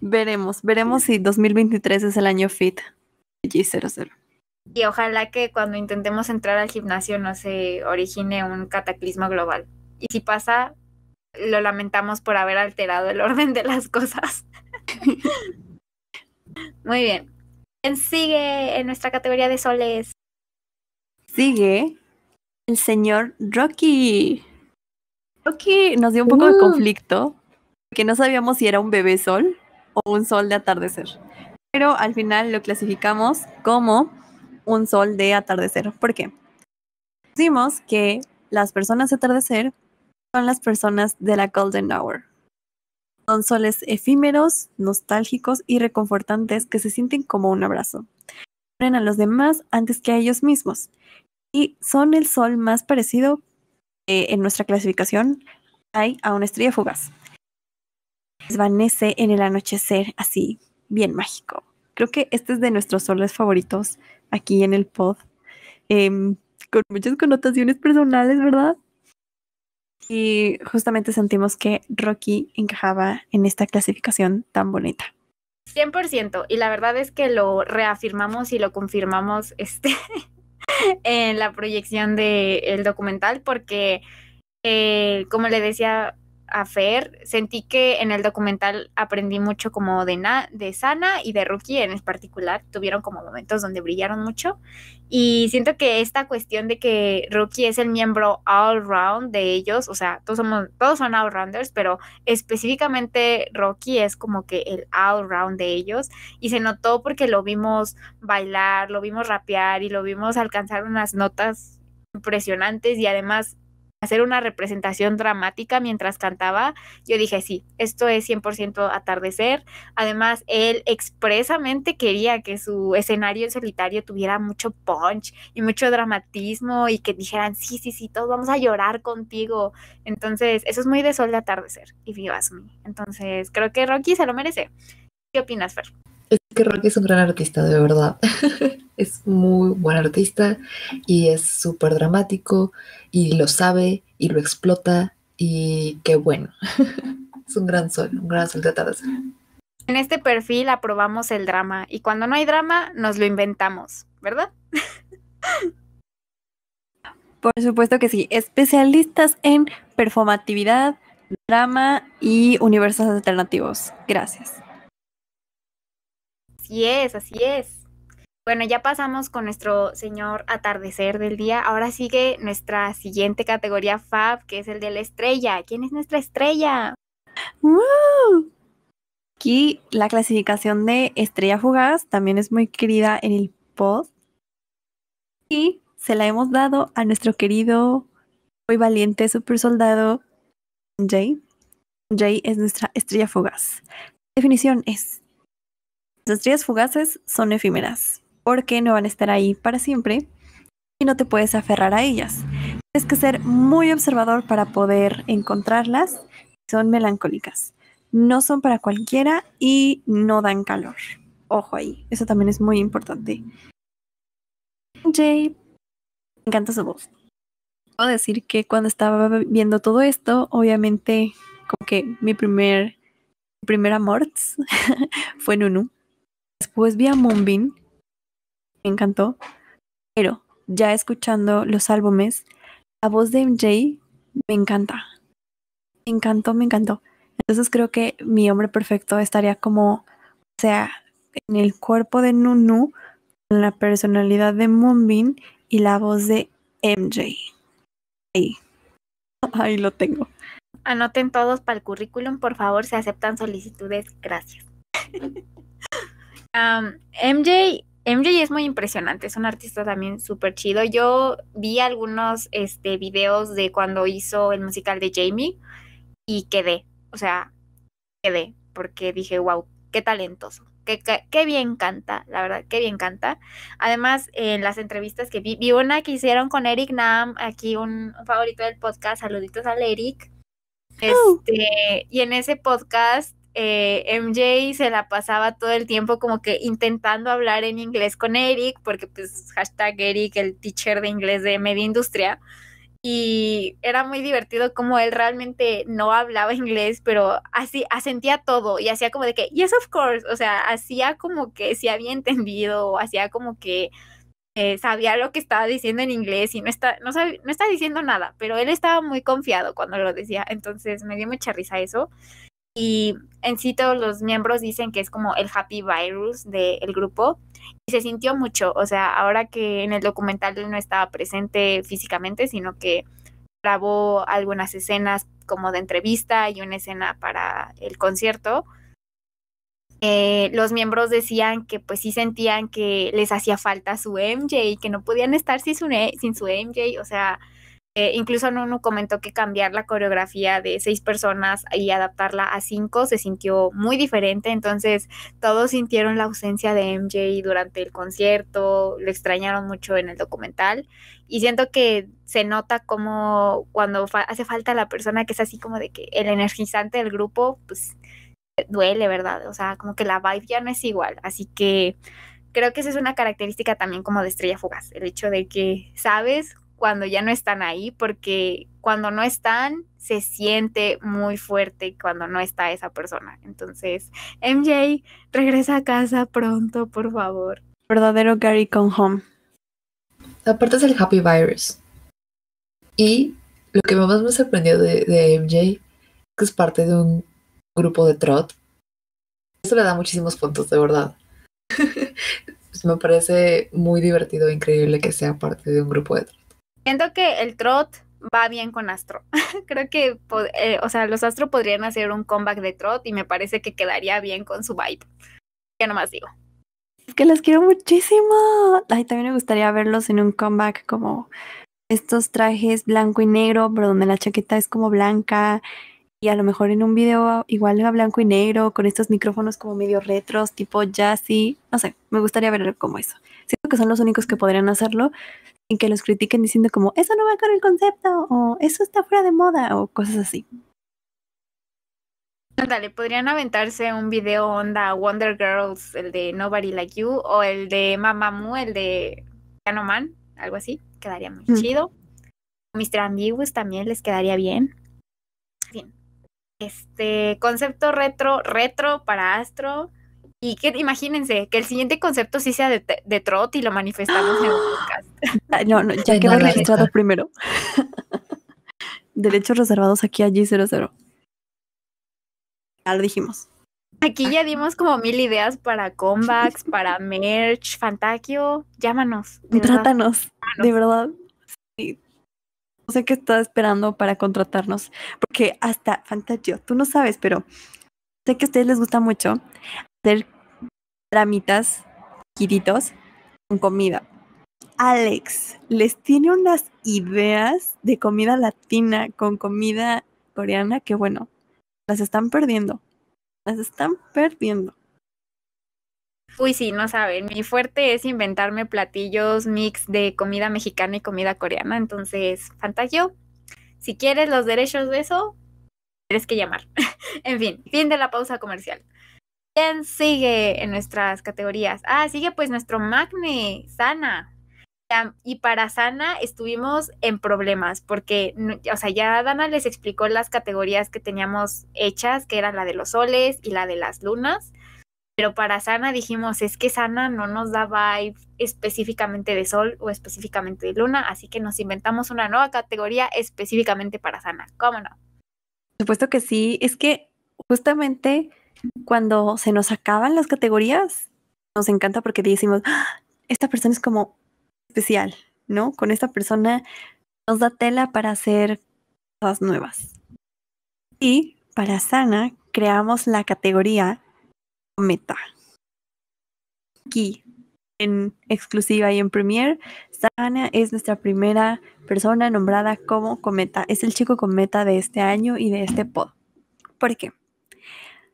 Veremos, veremos si 2023 es el año fit G00. Y ojalá que cuando intentemos entrar al gimnasio no se origine un cataclismo global. Y si pasa, lo lamentamos por haber alterado el orden de las cosas. Muy bien. ¿Quién sigue en nuestra categoría de soles? Sigue el señor Rocky. Rocky nos dio un poco de uh. conflicto que no sabíamos si era un bebé sol o un sol de atardecer. Pero al final lo clasificamos como un sol de atardecer. ¿Por qué? Decimos que las personas de atardecer son las personas de la Golden Hour. Son soles efímeros, nostálgicos y reconfortantes que se sienten como un abrazo. Ponen a los demás antes que a ellos mismos. Y son el sol más parecido eh, en nuestra clasificación hay a una estrella fugaz desvanece en el anochecer, así, bien mágico. Creo que este es de nuestros soles favoritos aquí en el pod, em, con muchas connotaciones personales, ¿verdad? Y justamente sentimos que Rocky encajaba en esta clasificación tan bonita. 100%, y la verdad es que lo reafirmamos y lo confirmamos este, en la proyección del documental porque, eh, como le decía a Fer. Sentí que en el documental aprendí mucho como de, Na, de Sana y de Rookie en particular. Tuvieron como momentos donde brillaron mucho. Y siento que esta cuestión de que Rookie es el miembro all round de ellos, o sea, todos, somos, todos son all rounders, pero específicamente Rookie es como que el all round de ellos. Y se notó porque lo vimos bailar, lo vimos rapear y lo vimos alcanzar unas notas impresionantes y además hacer una representación dramática mientras cantaba, yo dije, sí, esto es 100% atardecer. Además, él expresamente quería que su escenario en solitario tuviera mucho punch y mucho dramatismo y que dijeran, sí, sí, sí, todos vamos a llorar contigo. Entonces, eso es muy de sol de atardecer y vivas mí. Entonces, creo que Rocky se lo merece. ¿Qué opinas, Fer? Es que Rocky es un gran artista, de verdad. es muy buen artista y es súper dramático y lo sabe y lo explota y qué bueno. es un gran sol, un gran sol de En este perfil aprobamos el drama y cuando no hay drama nos lo inventamos, ¿verdad? Por supuesto que sí, especialistas en performatividad, drama y universos alternativos. Gracias. Así es, así es. Bueno, ya pasamos con nuestro señor atardecer del día. Ahora sigue nuestra siguiente categoría Fab, que es el de la estrella. ¿Quién es nuestra estrella? ¡Wow! Aquí la clasificación de estrella fugaz también es muy querida en el pod. Y se la hemos dado a nuestro querido, muy valiente super soldado Jay. Jay es nuestra estrella fugaz. definición es las estrellas fugaces son efímeras, porque no van a estar ahí para siempre y no te puedes aferrar a ellas. Tienes que ser muy observador para poder encontrarlas. Son melancólicas. No son para cualquiera y no dan calor. Ojo ahí, eso también es muy importante. Jay, me encanta su voz. Puedo decir que cuando estaba viendo todo esto, obviamente, como que mi primer, mi primer amor fue Nunu. Después vi a Moonbin, me encantó, pero ya escuchando los álbumes, la voz de MJ me encanta. Me encantó, me encantó. Entonces creo que mi hombre perfecto estaría como, o sea, en el cuerpo de Nunu, en la personalidad de Moonbin y la voz de MJ. Ahí. Ahí lo tengo. Anoten todos para el currículum, por favor, se aceptan solicitudes. Gracias. MJ, MJ es muy impresionante, es un artista también súper chido. Yo vi algunos este, videos de cuando hizo el musical de Jamie y quedé, o sea, quedé, porque dije, wow, qué talentoso. Qué, bien canta, la verdad, qué bien canta. Además, en las entrevistas que vi, vi una que hicieron con Eric Nam, aquí un, favorito del podcast, saluditos al Eric. Uh. Este, y en ese podcast eh, MJ se la pasaba todo el tiempo como que intentando hablar en inglés con Eric, porque pues hashtag Eric, el teacher de inglés de media industria. Y era muy divertido como él realmente no hablaba inglés, pero así asentía todo y hacía como de que, yes, of course, o sea, hacía como que si había entendido o hacía como que eh, sabía lo que estaba diciendo en inglés y no está, no está diciendo nada, pero él estaba muy confiado cuando lo decía, entonces me dio mucha risa eso y en sí todos los miembros dicen que es como el happy virus del grupo y se sintió mucho, o sea, ahora que en el documental él no estaba presente físicamente, sino que grabó algunas escenas como de entrevista y una escena para el concierto. Eh, los miembros decían que pues sí sentían que les hacía falta su MJ, que no podían estar sin sin su MJ, o sea, eh, incluso Nuno comentó que cambiar la coreografía de seis personas y adaptarla a cinco se sintió muy diferente, entonces todos sintieron la ausencia de MJ durante el concierto, lo extrañaron mucho en el documental y siento que se nota como cuando hace falta la persona que es así como de que el energizante del grupo, pues duele, ¿verdad? O sea, como que la vibe ya no es igual, así que creo que esa es una característica también como de estrella fugaz, el hecho de que sabes cuando ya no están ahí, porque cuando no están, se siente muy fuerte cuando no está esa persona. Entonces, MJ, regresa a casa pronto, por favor. Verdadero Gary Come Home. Aparte es el Happy Virus. Y lo que más me sorprendió de, de MJ, que es parte de un grupo de trot, eso le da muchísimos puntos, de verdad. me parece muy divertido e increíble que sea parte de un grupo de trot. Siento que el trot va bien con Astro. Creo que, eh, o sea, los Astro podrían hacer un comeback de trot y me parece que quedaría bien con su vibe. Ya nomás digo. Es que los quiero muchísimo. Ay, también me gustaría verlos en un comeback como estos trajes blanco y negro, pero donde la chaqueta es como blanca. Y a lo mejor en un video igual de blanco y negro, con estos micrófonos como medio retros, tipo jazzy. No sé, me gustaría verlo como eso. Siento que son los únicos que podrían hacerlo que los critiquen diciendo como, eso no va con el concepto, o eso está fuera de moda, o cosas así. Dale, podrían aventarse un video onda Wonder Girls, el de Nobody Like You, o el de Mamamoo, el de Canoman Man, algo así, quedaría muy mm. chido. Mr. Ambiguous también les quedaría bien. Bien. Este concepto retro, retro para Astro, y que imagínense que el siguiente concepto sí sea de, trot y lo manifestamos en un ¡Ah! podcast. No, no, ya quedó registrado primero. Derechos reservados aquí allí 00. Ya lo dijimos. Aquí ya dimos como mil ideas para comebacks, para merch, Fantaquio. Llámanos. De de verdad. Sí. No sé qué está esperando para contratarnos, porque hasta Fantaquio, tú no sabes, pero sé que a ustedes les gusta mucho hacer tramitas, quiritos con comida. Alex les tiene unas ideas de comida latina con comida coreana que bueno, las están perdiendo. Las están perdiendo. Uy, sí, no saben. Mi fuerte es inventarme platillos mix de comida mexicana y comida coreana. Entonces, Fantasio, si quieres los derechos de eso, tienes que llamar. en fin, fin de la pausa comercial. ¿Quién sigue en nuestras categorías? Ah, sigue pues nuestro Magne, Sana. Y para Sana estuvimos en problemas porque, o sea, ya Dana les explicó las categorías que teníamos hechas, que eran la de los soles y la de las lunas. Pero para Sana dijimos, es que Sana no nos daba específicamente de sol o específicamente de luna, así que nos inventamos una nueva categoría específicamente para Sana. ¿Cómo no? supuesto que sí, es que justamente cuando se nos acaban las categorías, nos encanta porque decimos, ah, esta persona es como especial, ¿no? Con esta persona nos da tela para hacer cosas nuevas. Y para Sana creamos la categoría Cometa. Aquí, en exclusiva y en Premiere, Sana es nuestra primera persona nombrada como cometa. Es el chico cometa de este año y de este pod. ¿Por qué?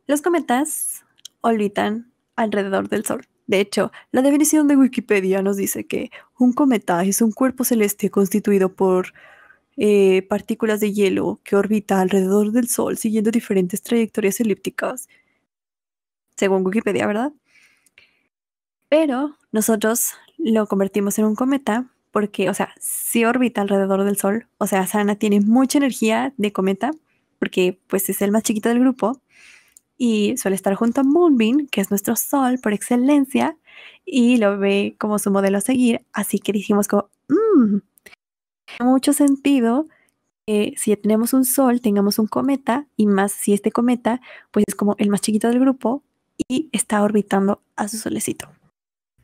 Los cometas orbitan alrededor del Sol. De hecho, la definición de Wikipedia nos dice que un cometa es un cuerpo celeste constituido por eh, partículas de hielo que orbita alrededor del Sol siguiendo diferentes trayectorias elípticas, según Wikipedia, ¿verdad? Pero nosotros lo convertimos en un cometa porque, o sea, si orbita alrededor del Sol, o sea, Sana tiene mucha energía de cometa porque pues es el más chiquito del grupo y suele estar junto a Moonbeam, que es nuestro sol por excelencia, y lo ve como su modelo a seguir, así que dijimos como, mmm, tiene mucho sentido que si tenemos un sol, tengamos un cometa, y más si este cometa, pues es como el más chiquito del grupo y está orbitando a su solecito.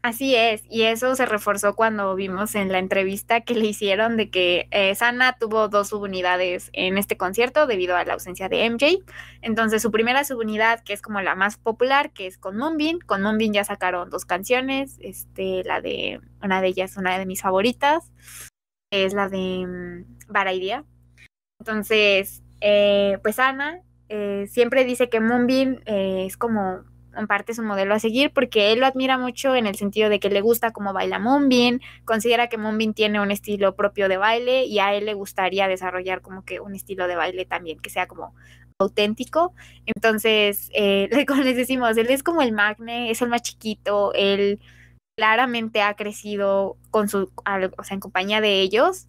Así es, y eso se reforzó cuando vimos en la entrevista que le hicieron de que eh, Sana tuvo dos subunidades en este concierto debido a la ausencia de MJ. Entonces su primera subunidad, que es como la más popular, que es con Moonbin. Con Moonbin ya sacaron dos canciones, este, la de una de ellas, una de mis favoritas, es la de mm, Baraidia. Entonces, eh, pues Sana eh, siempre dice que Moonbin es como en parte es un modelo a seguir porque él lo admira mucho en el sentido de que le gusta cómo baila Moonbin, considera que Moonbin tiene un estilo propio de baile y a él le gustaría desarrollar como que un estilo de baile también que sea como auténtico. Entonces, eh, como les decimos, él es como el magne, es el más chiquito, él claramente ha crecido con su, o sea, en compañía de ellos.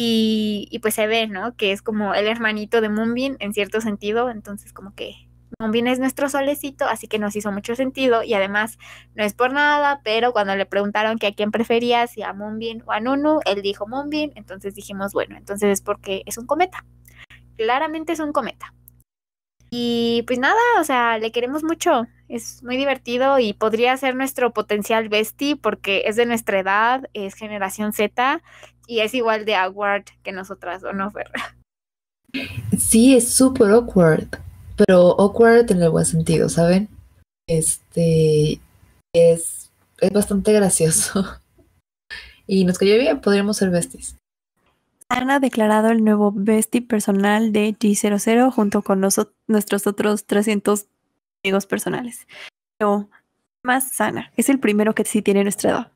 Y, y pues se ve, ¿no? Que es como el hermanito de Moonbin en cierto sentido, entonces como que ...Mombin es nuestro solecito, así que nos hizo mucho sentido y además no es por nada, pero cuando le preguntaron que a quién prefería, si a Mombin o a Nunu, él dijo Mombin... entonces dijimos, bueno, entonces es porque es un cometa. Claramente es un cometa. Y pues nada, o sea, le queremos mucho, es muy divertido y podría ser nuestro potencial bestie porque es de nuestra edad, es generación Z y es igual de awkward que nosotras, ¿o no, Ferra. Sí, es súper awkward pero awkward en el buen sentido, ¿saben? Este es, bastante gracioso. y nos cayó bien, podríamos ser besties. Han ha declarado el nuevo bestie personal de G00 junto con nuestros otros 300 amigos personales. Pero más sana, es el primero que sí tiene nuestra edad.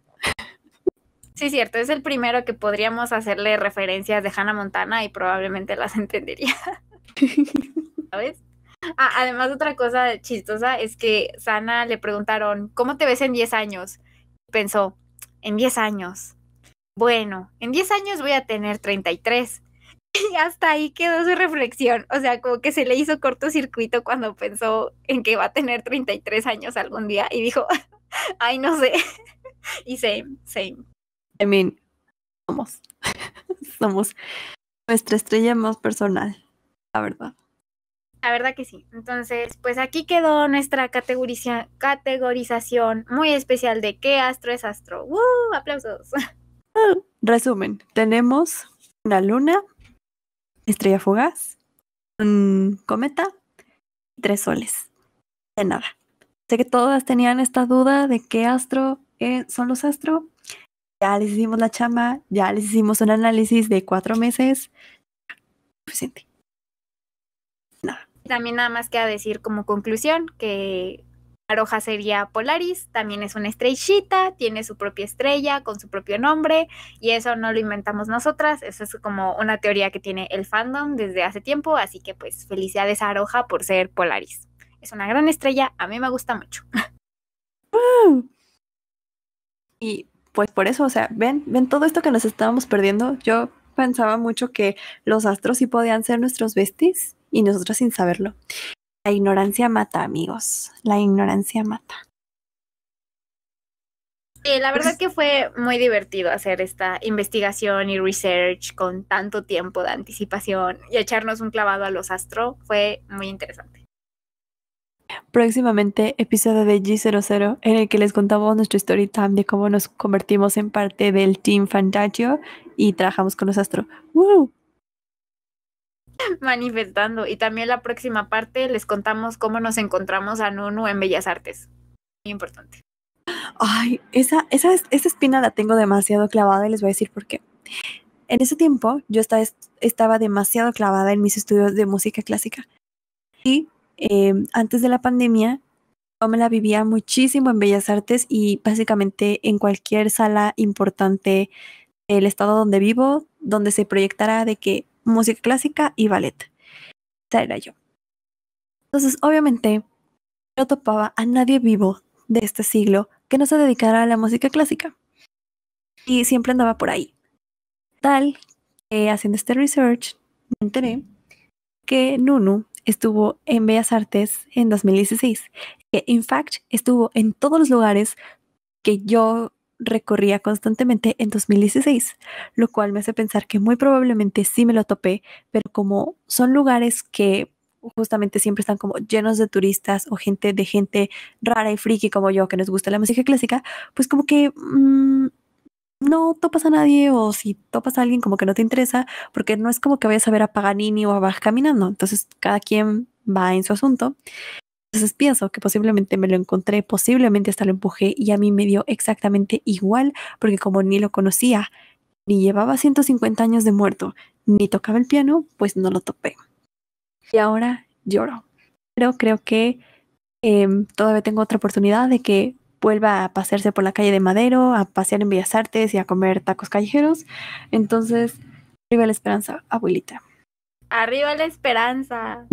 Sí, cierto, es el primero que podríamos hacerle referencias de Hannah Montana y probablemente las entendería. ¿Sabes? Además, otra cosa chistosa es que Sana le preguntaron, ¿cómo te ves en 10 años? Pensó, en 10 años. Bueno, en 10 años voy a tener 33. Y hasta ahí quedó su reflexión. O sea, como que se le hizo cortocircuito cuando pensó en que va a tener 33 años algún día y dijo, ay, no sé. Y same, same. I mean, somos, somos nuestra estrella más personal, la verdad. La verdad que sí. Entonces, pues aquí quedó nuestra categorización muy especial de qué astro es astro. ¡Woo! ¡Aplausos! Resumen, tenemos una luna, estrella fugaz, un cometa y tres soles. De nada. Sé que todas tenían esta duda de qué astro eh, son los astro. Ya les hicimos la chama, ya les hicimos un análisis de cuatro meses. Suficiente. También nada más queda decir como conclusión que Aroja sería Polaris, también es una estrellita, tiene su propia estrella con su propio nombre y eso no lo inventamos nosotras, eso es como una teoría que tiene el fandom desde hace tiempo, así que pues felicidades a Aroja por ser Polaris. Es una gran estrella, a mí me gusta mucho. y pues por eso, o sea, ven, ven todo esto que nos estábamos perdiendo. Yo pensaba mucho que los astros sí podían ser nuestros besties y nosotros sin saberlo. La ignorancia mata, amigos. La ignorancia mata. Sí, la pues verdad que fue muy divertido hacer esta investigación y research con tanto tiempo de anticipación y echarnos un clavado a los astros. Fue muy interesante. Próximamente, episodio de G00, en el que les contamos nuestra story time de cómo nos convertimos en parte del Team Fantagio y trabajamos con los astro. ¡Woo! manifestando. Y también la próxima parte les contamos cómo nos encontramos a Nunu en Bellas Artes. Muy importante. Ay, esa, esa, espina la tengo demasiado clavada y les voy a decir por qué. En ese tiempo yo estaba, estaba demasiado clavada en mis estudios de música clásica. Y em, antes de la pandemia yo me la vivía muchísimo en Bellas Artes y básicamente en cualquier sala importante del estado donde vivo, donde se proyectara de que música clásica y ballet. Esa era yo. Entonces, obviamente, no topaba a nadie vivo de este siglo que no se dedicara a la música clásica. Y siempre andaba por ahí. Tal que haciendo este research, me enteré que Nunu estuvo en Bellas Artes en 2016, que in fact estuvo en todos los lugares que yo recorría constantemente en 2016, lo cual me hace pensar que muy probablemente sí me lo topé, pero como son lugares que justamente siempre están como llenos de turistas o gente de gente rara y friki como yo que nos gusta la música clásica, pues como que mm, no topas a nadie o si topas a alguien como que no te interesa, porque no es como que vayas a ver a Paganini o a Bach caminando, entonces cada quien va en su asunto. Entonces pienso que posiblemente me lo encontré, posiblemente hasta lo empujé y a mí me dio exactamente igual, porque como ni lo conocía, ni llevaba 150 años de muerto, ni tocaba el piano, pues no lo topé. Y ahora lloro. Pero creo que em, todavía tengo otra oportunidad de que vuelva a pasearse por la calle de Madero, a pasear en Bellas Artes y a comer tacos callejeros. Entonces, arriba la esperanza, abuelita. Arriba la esperanza.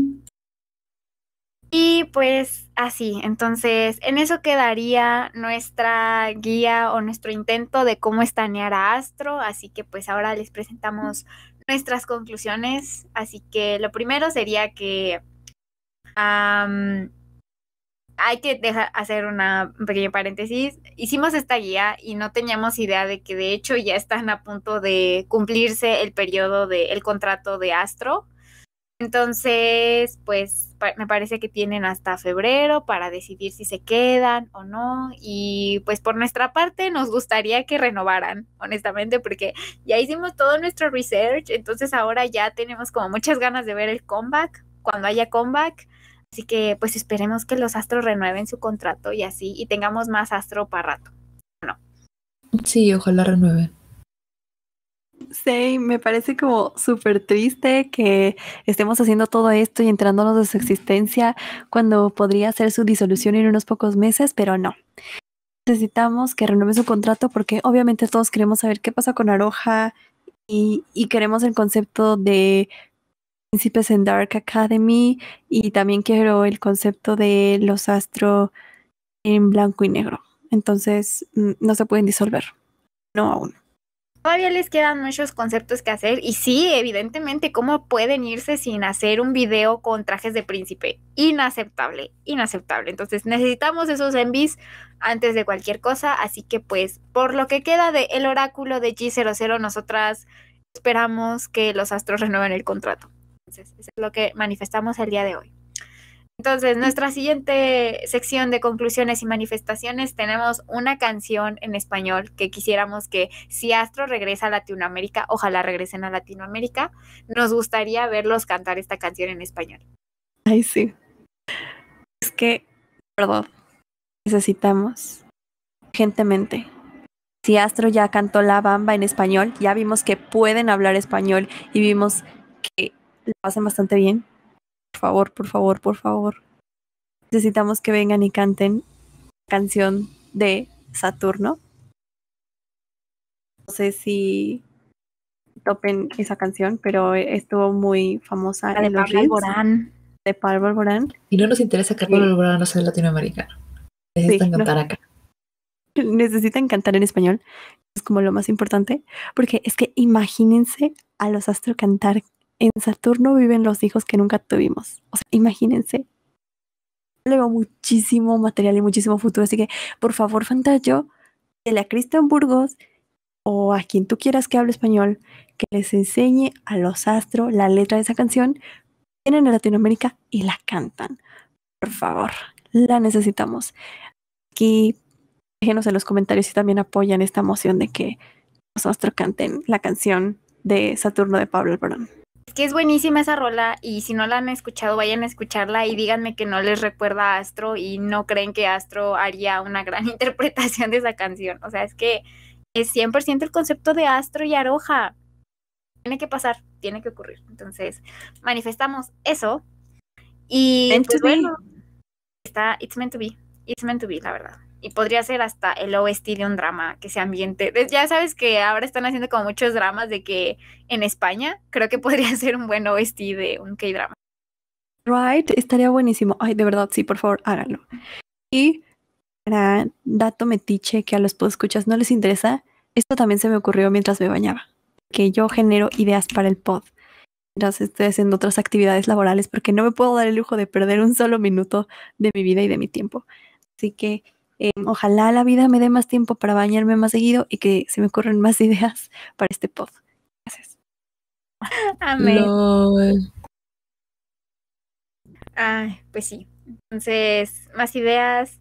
Y pues así, entonces en eso quedaría nuestra guía o nuestro intento de cómo estanear a Astro, así que pues ahora les presentamos nuestras conclusiones, así que lo primero sería que hay que dejar, hacer una pequeña paréntesis, hicimos esta guía y no teníamos idea de que de hecho ya están a punto de cumplirse el periodo del el contrato de Astro, entonces, pues me parece que tienen hasta febrero para decidir si se quedan o no. Y pues por nuestra parte nos gustaría que renovaran, honestamente, porque ya hicimos todo nuestro research. Entonces ahora ya tenemos como muchas ganas de ver el comeback, cuando haya comeback. Así que pues esperemos que los astros renueven su contrato y así, y tengamos más astro para rato. No. Sí, ojalá renueven. Sí, Me parece como súper triste que estemos haciendo todo esto y entrándonos de su existencia cuando podría ser su disolución en unos pocos meses, pero no. Necesitamos que renueve su contrato porque obviamente todos queremos saber qué pasa con Aroha y, y queremos el concepto de príncipes en Dark Academy y también quiero el concepto de los astros en blanco y negro. Entonces mm, no se pueden disolver. No aún. Todavía les quedan muchos conceptos que hacer y sí, evidentemente, ¿cómo pueden irse sin hacer un video con trajes de príncipe? Inaceptable, inaceptable. Entonces necesitamos esos envies antes de cualquier cosa, así que pues por lo que queda del el oráculo de G00, nosotras esperamos que los astros renueven el contrato. Entonces, eso es lo que manifestamos el día de hoy. Entonces, nuestra siguiente sección de conclusiones y manifestaciones tenemos una canción en español que quisiéramos que si Astro regresa a Latinoamérica, ojalá regresen a Latinoamérica, nos gustaría verlos cantar esta canción en español. Ay, sí. Es que, perdón, necesitamos urgentemente. Si Astro ya cantó La Bamba en español, ya vimos que pueden hablar español y vimos que lo hacen bastante bien por favor, por favor, por favor. Necesitamos que vengan y canten canción de Saturno. No sé si topen esa canción, pero estuvo muy famosa en los De Pablo Y no nos interesa que Pablo Alborán no sea latinoamericano. Necesitan cantar acá. Necesitan cantar en español. Es como lo más importante. Porque es que imagínense a los astro cantar en Saturno viven los hijos que nunca tuvimos. O sea, imagínense. Le veo muchísimo material y muchísimo futuro. Así que, por favor, Fantayo, dile a Cristian Burgos o a quien tú quieras que hable español que les enseñe a los astros la letra de esa canción. Vienen a Latinoamérica y la cantan. Por favor, la necesitamos. Aquí, déjenos en los comentarios si también apoyan esta moción de que los astros canten la canción de Saturno de Pablo Alborán. Es que es buenísima esa rola y si no la han escuchado, vayan a escucharla y díganme que no les recuerda a Astro y no creen que Astro haría una gran interpretación de esa canción. O sea, es que es 100% el concepto de Astro y Aroja. Tiene que pasar, tiene que ocurrir. Entonces, manifestamos eso. Y pues bueno, está It's Meant to Be. It's Meant to Be, la verdad y podría ser hasta el OST de un drama que se ambiente. Ya sabes que ahora están haciendo como muchos dramas de que en España creo que podría ser un buen OST de un K-drama. Right, estaría buenísimo. Ay, de verdad, sí, por favor, háganlo. Y dato metiche que a los escuchas no les interesa, esto también se me ocurrió mientras me bañaba, que yo genero ideas para el pod mientras estoy haciendo otras actividades laborales porque no me puedo dar el lujo de perder un solo minuto de mi vida y de mi tiempo. Así que eh, ojalá la vida me dé más tiempo para bañarme más seguido y que se me ocurran más ideas para este pod. Gracias. Amén. pues sí. Entonces, más ideas.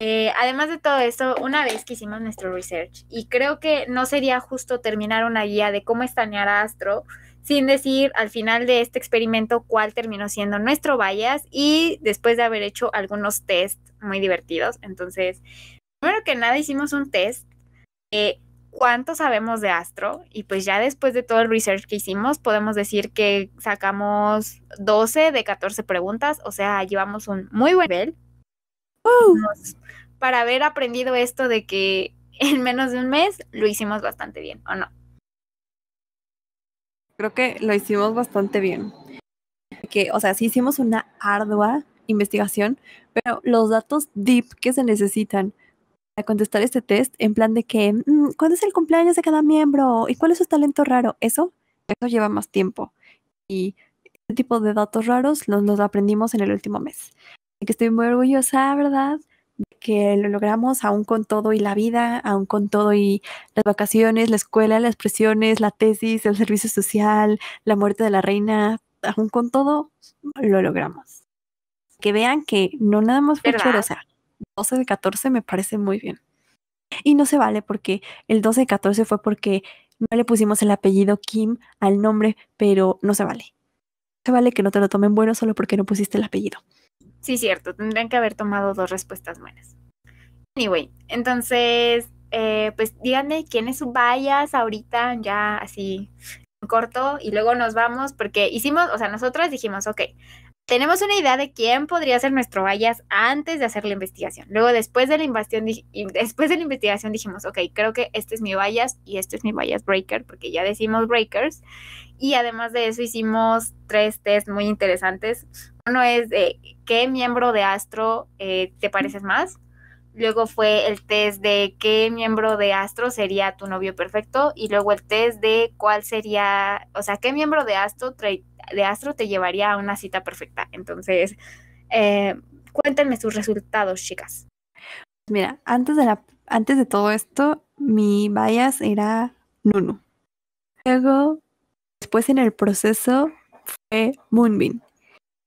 Eh, además de todo esto, una vez que hicimos nuestro research, y creo que no sería justo terminar una guía de cómo estanear Astro sin decir al final de este experimento cuál terminó siendo nuestro bias y después de haber hecho algunos test muy divertidos. Entonces, primero que nada hicimos un test de cuánto sabemos de astro y pues ya después de todo el research que hicimos podemos decir que sacamos 12 de 14 preguntas, o sea, llevamos un muy buen nivel. Para haber aprendido esto de que en menos de un mes lo hicimos bastante bien, ¿o no? Creo que lo hicimos bastante bien. Que, o sea, sí hicimos una ardua investigación, pero los datos deep que se necesitan para contestar este test en plan de que, mm, ¿cuándo es el cumpleaños de cada miembro? ¿Y cuál es su talento raro? Eso, eso lleva más tiempo. Y este tipo de datos raros los, los aprendimos en el último mes. Así que estoy muy orgullosa, ¿verdad? que lo logramos aún con todo y la vida, aún con todo y las vacaciones, la escuela, las presiones, la tesis, el servicio social, la muerte de la reina, aún con todo lo logramos. Que vean que no nada más fue o sea, 12 de 14 me parece muy bien. Y no se vale porque el 12 de 14 fue porque no le pusimos el apellido Kim al nombre, pero no se vale. No se vale que no te lo tomen bueno solo porque no pusiste el apellido. Sí, cierto, tendrían que haber tomado dos respuestas buenas. Anyway, entonces, eh, pues díganme quién es su bias ahorita, ya así en corto, y luego nos vamos, porque hicimos, o sea, nosotras dijimos, ok, tenemos una idea de quién podría ser nuestro bias antes de hacer la investigación. Luego, después de la investigación, después de la investigación dijimos, ok, creo que este es mi bias y este es mi bias breaker, porque ya decimos breakers. Y además de eso hicimos tres test muy interesantes uno es de qué miembro de astro eh, te pareces más. Luego fue el test de qué miembro de astro sería tu novio perfecto. Y luego el test de cuál sería, o sea, qué miembro de astro, de astro te llevaría a una cita perfecta. Entonces, eh, cuéntenme sus resultados, chicas. Mira, antes de, la, antes de todo esto, mi bias era Nuno. Luego, después en el proceso, fue Moonbeam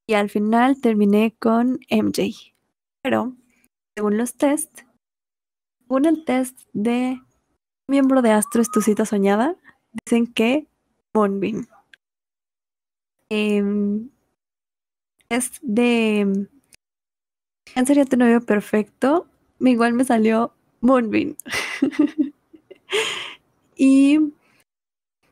y al final terminé con MJ. Pero, según los tests, según el test de miembro de Astro es tu cita soñada, dicen que Bonbin. Eh, em, test de ¿Quién sería tu novio perfecto, igual me salió Moonbeam. y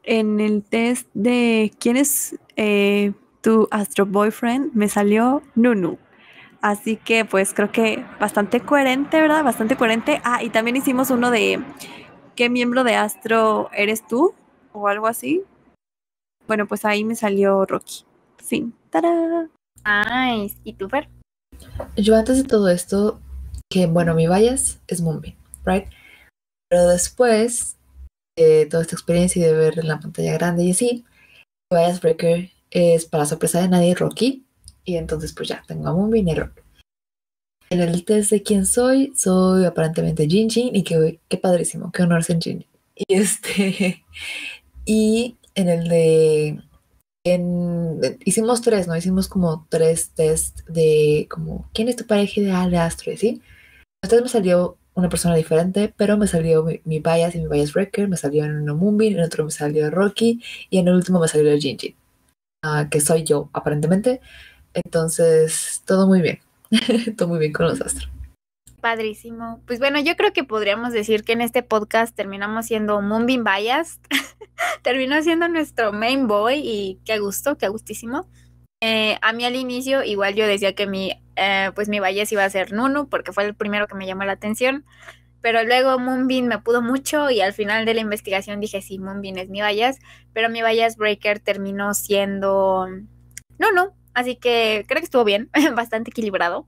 en el test de quién es eh, tu Astro Boyfriend, me salió Nunu. Así que pues creo que bastante coherente, ¿verdad? Bastante coherente. Ah, y también hicimos uno de ¿qué miembro de Astro eres tú? O algo así. Bueno, pues ahí me salió Rocky. Fin. ¡Tara! Ay, ¿y tú, ver Yo antes de todo esto, que bueno, mi vayas es Mumbi, ¿right? Pero después de toda esta experiencia y de ver en la pantalla grande y así, mi breaker es para sorpresa de nadie Rocky. Y entonces pues ya, tengo a Moonbeam y Rocky. En el test de quién soy, soy aparentemente Jin y qué, qué padrísimo, qué honor ser Jin. Y este, y en el de, hicimos tres, ¿no? Hicimos como tres test de como, ¿quién es tu pareja ideal de Astro? ¿Sí? Entonces este me salió una persona diferente, pero me salió mi, bias y mi bias wrecker. me salió en uno Mumbi, en otro me salió Rocky y en el último me salió Jin Jin. Ah, que soy yo, aparentemente. Entonces, todo muy bien. todo muy bien con los astros. Padrísimo. Pues bueno, yo creo que podríamos decir que en este podcast terminamos siendo Moonbeam Bayas Terminó siendo nuestro main boy y qué gusto, qué gustísimo. Eh, a mí al inicio igual yo decía que mi, eh, pues mi bias iba a ser Nunu porque fue el primero que me llamó la atención. Pero luego Moonbeam me pudo mucho y al final de la investigación dije, sí, Moonbeam es mi bias, pero mi bias breaker terminó siendo... No, no, así que creo que estuvo bien, bastante equilibrado.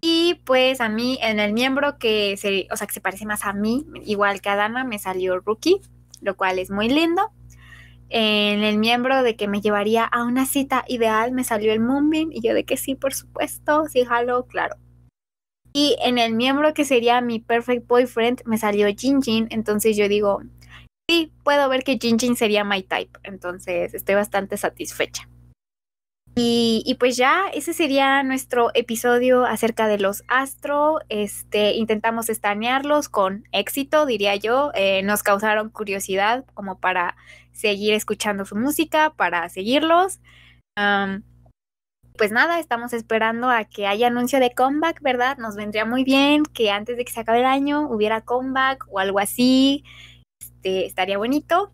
Y pues a mí, en el miembro que se, o sea, que se parece más a mí, igual que a Dana, me salió Rookie, lo cual es muy lindo. En el miembro de que me llevaría a una cita ideal, me salió el Moonbeam y yo de que sí, por supuesto, sí, jalo, claro. Y en el miembro que sería mi perfect boyfriend me salió Jin Jin, entonces yo digo, sí, puedo ver que Jin Jin sería my type, entonces estoy bastante satisfecha. Y, pues ya, ese sería nuestro episodio acerca de los astro. Este, intentamos estanearlos con éxito, diría yo. Eh, nos causaron curiosidad como para seguir escuchando su música, para seguirlos pues nada, estamos esperando a que haya anuncio de comeback, ¿verdad? Nos vendría muy bien que antes de que se acabe el año hubiera comeback o algo así. Este, estaría bonito.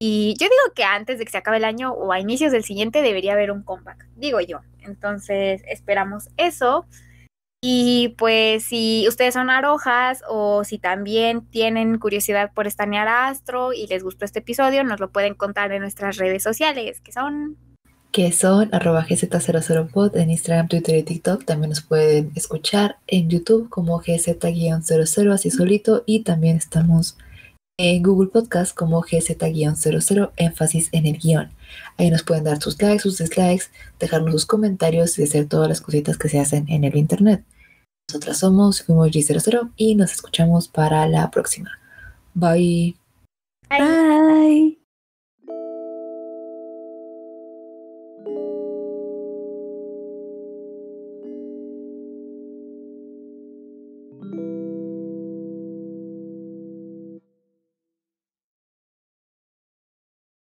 Y yo digo que antes de que se acabe el año o a inicios del siguiente debería haber un comeback, digo yo. Entonces esperamos eso. Y pues si ustedes son arojas o si también tienen curiosidad por estanear astro y les gustó este episodio, nos lo pueden contar en nuestras redes sociales, que son que son arroba gz00pod en Instagram, Twitter y TikTok. También nos pueden escuchar en YouTube como gz-00 así solito y también estamos en Google Podcast como gz-00 énfasis en el guión. Ahí nos pueden dar sus likes, sus dislikes, dejarnos sus comentarios y hacer todas las cositas que se hacen en el internet. Nosotras somos Fuimos G00 y nos escuchamos para la próxima. Bye. Bye.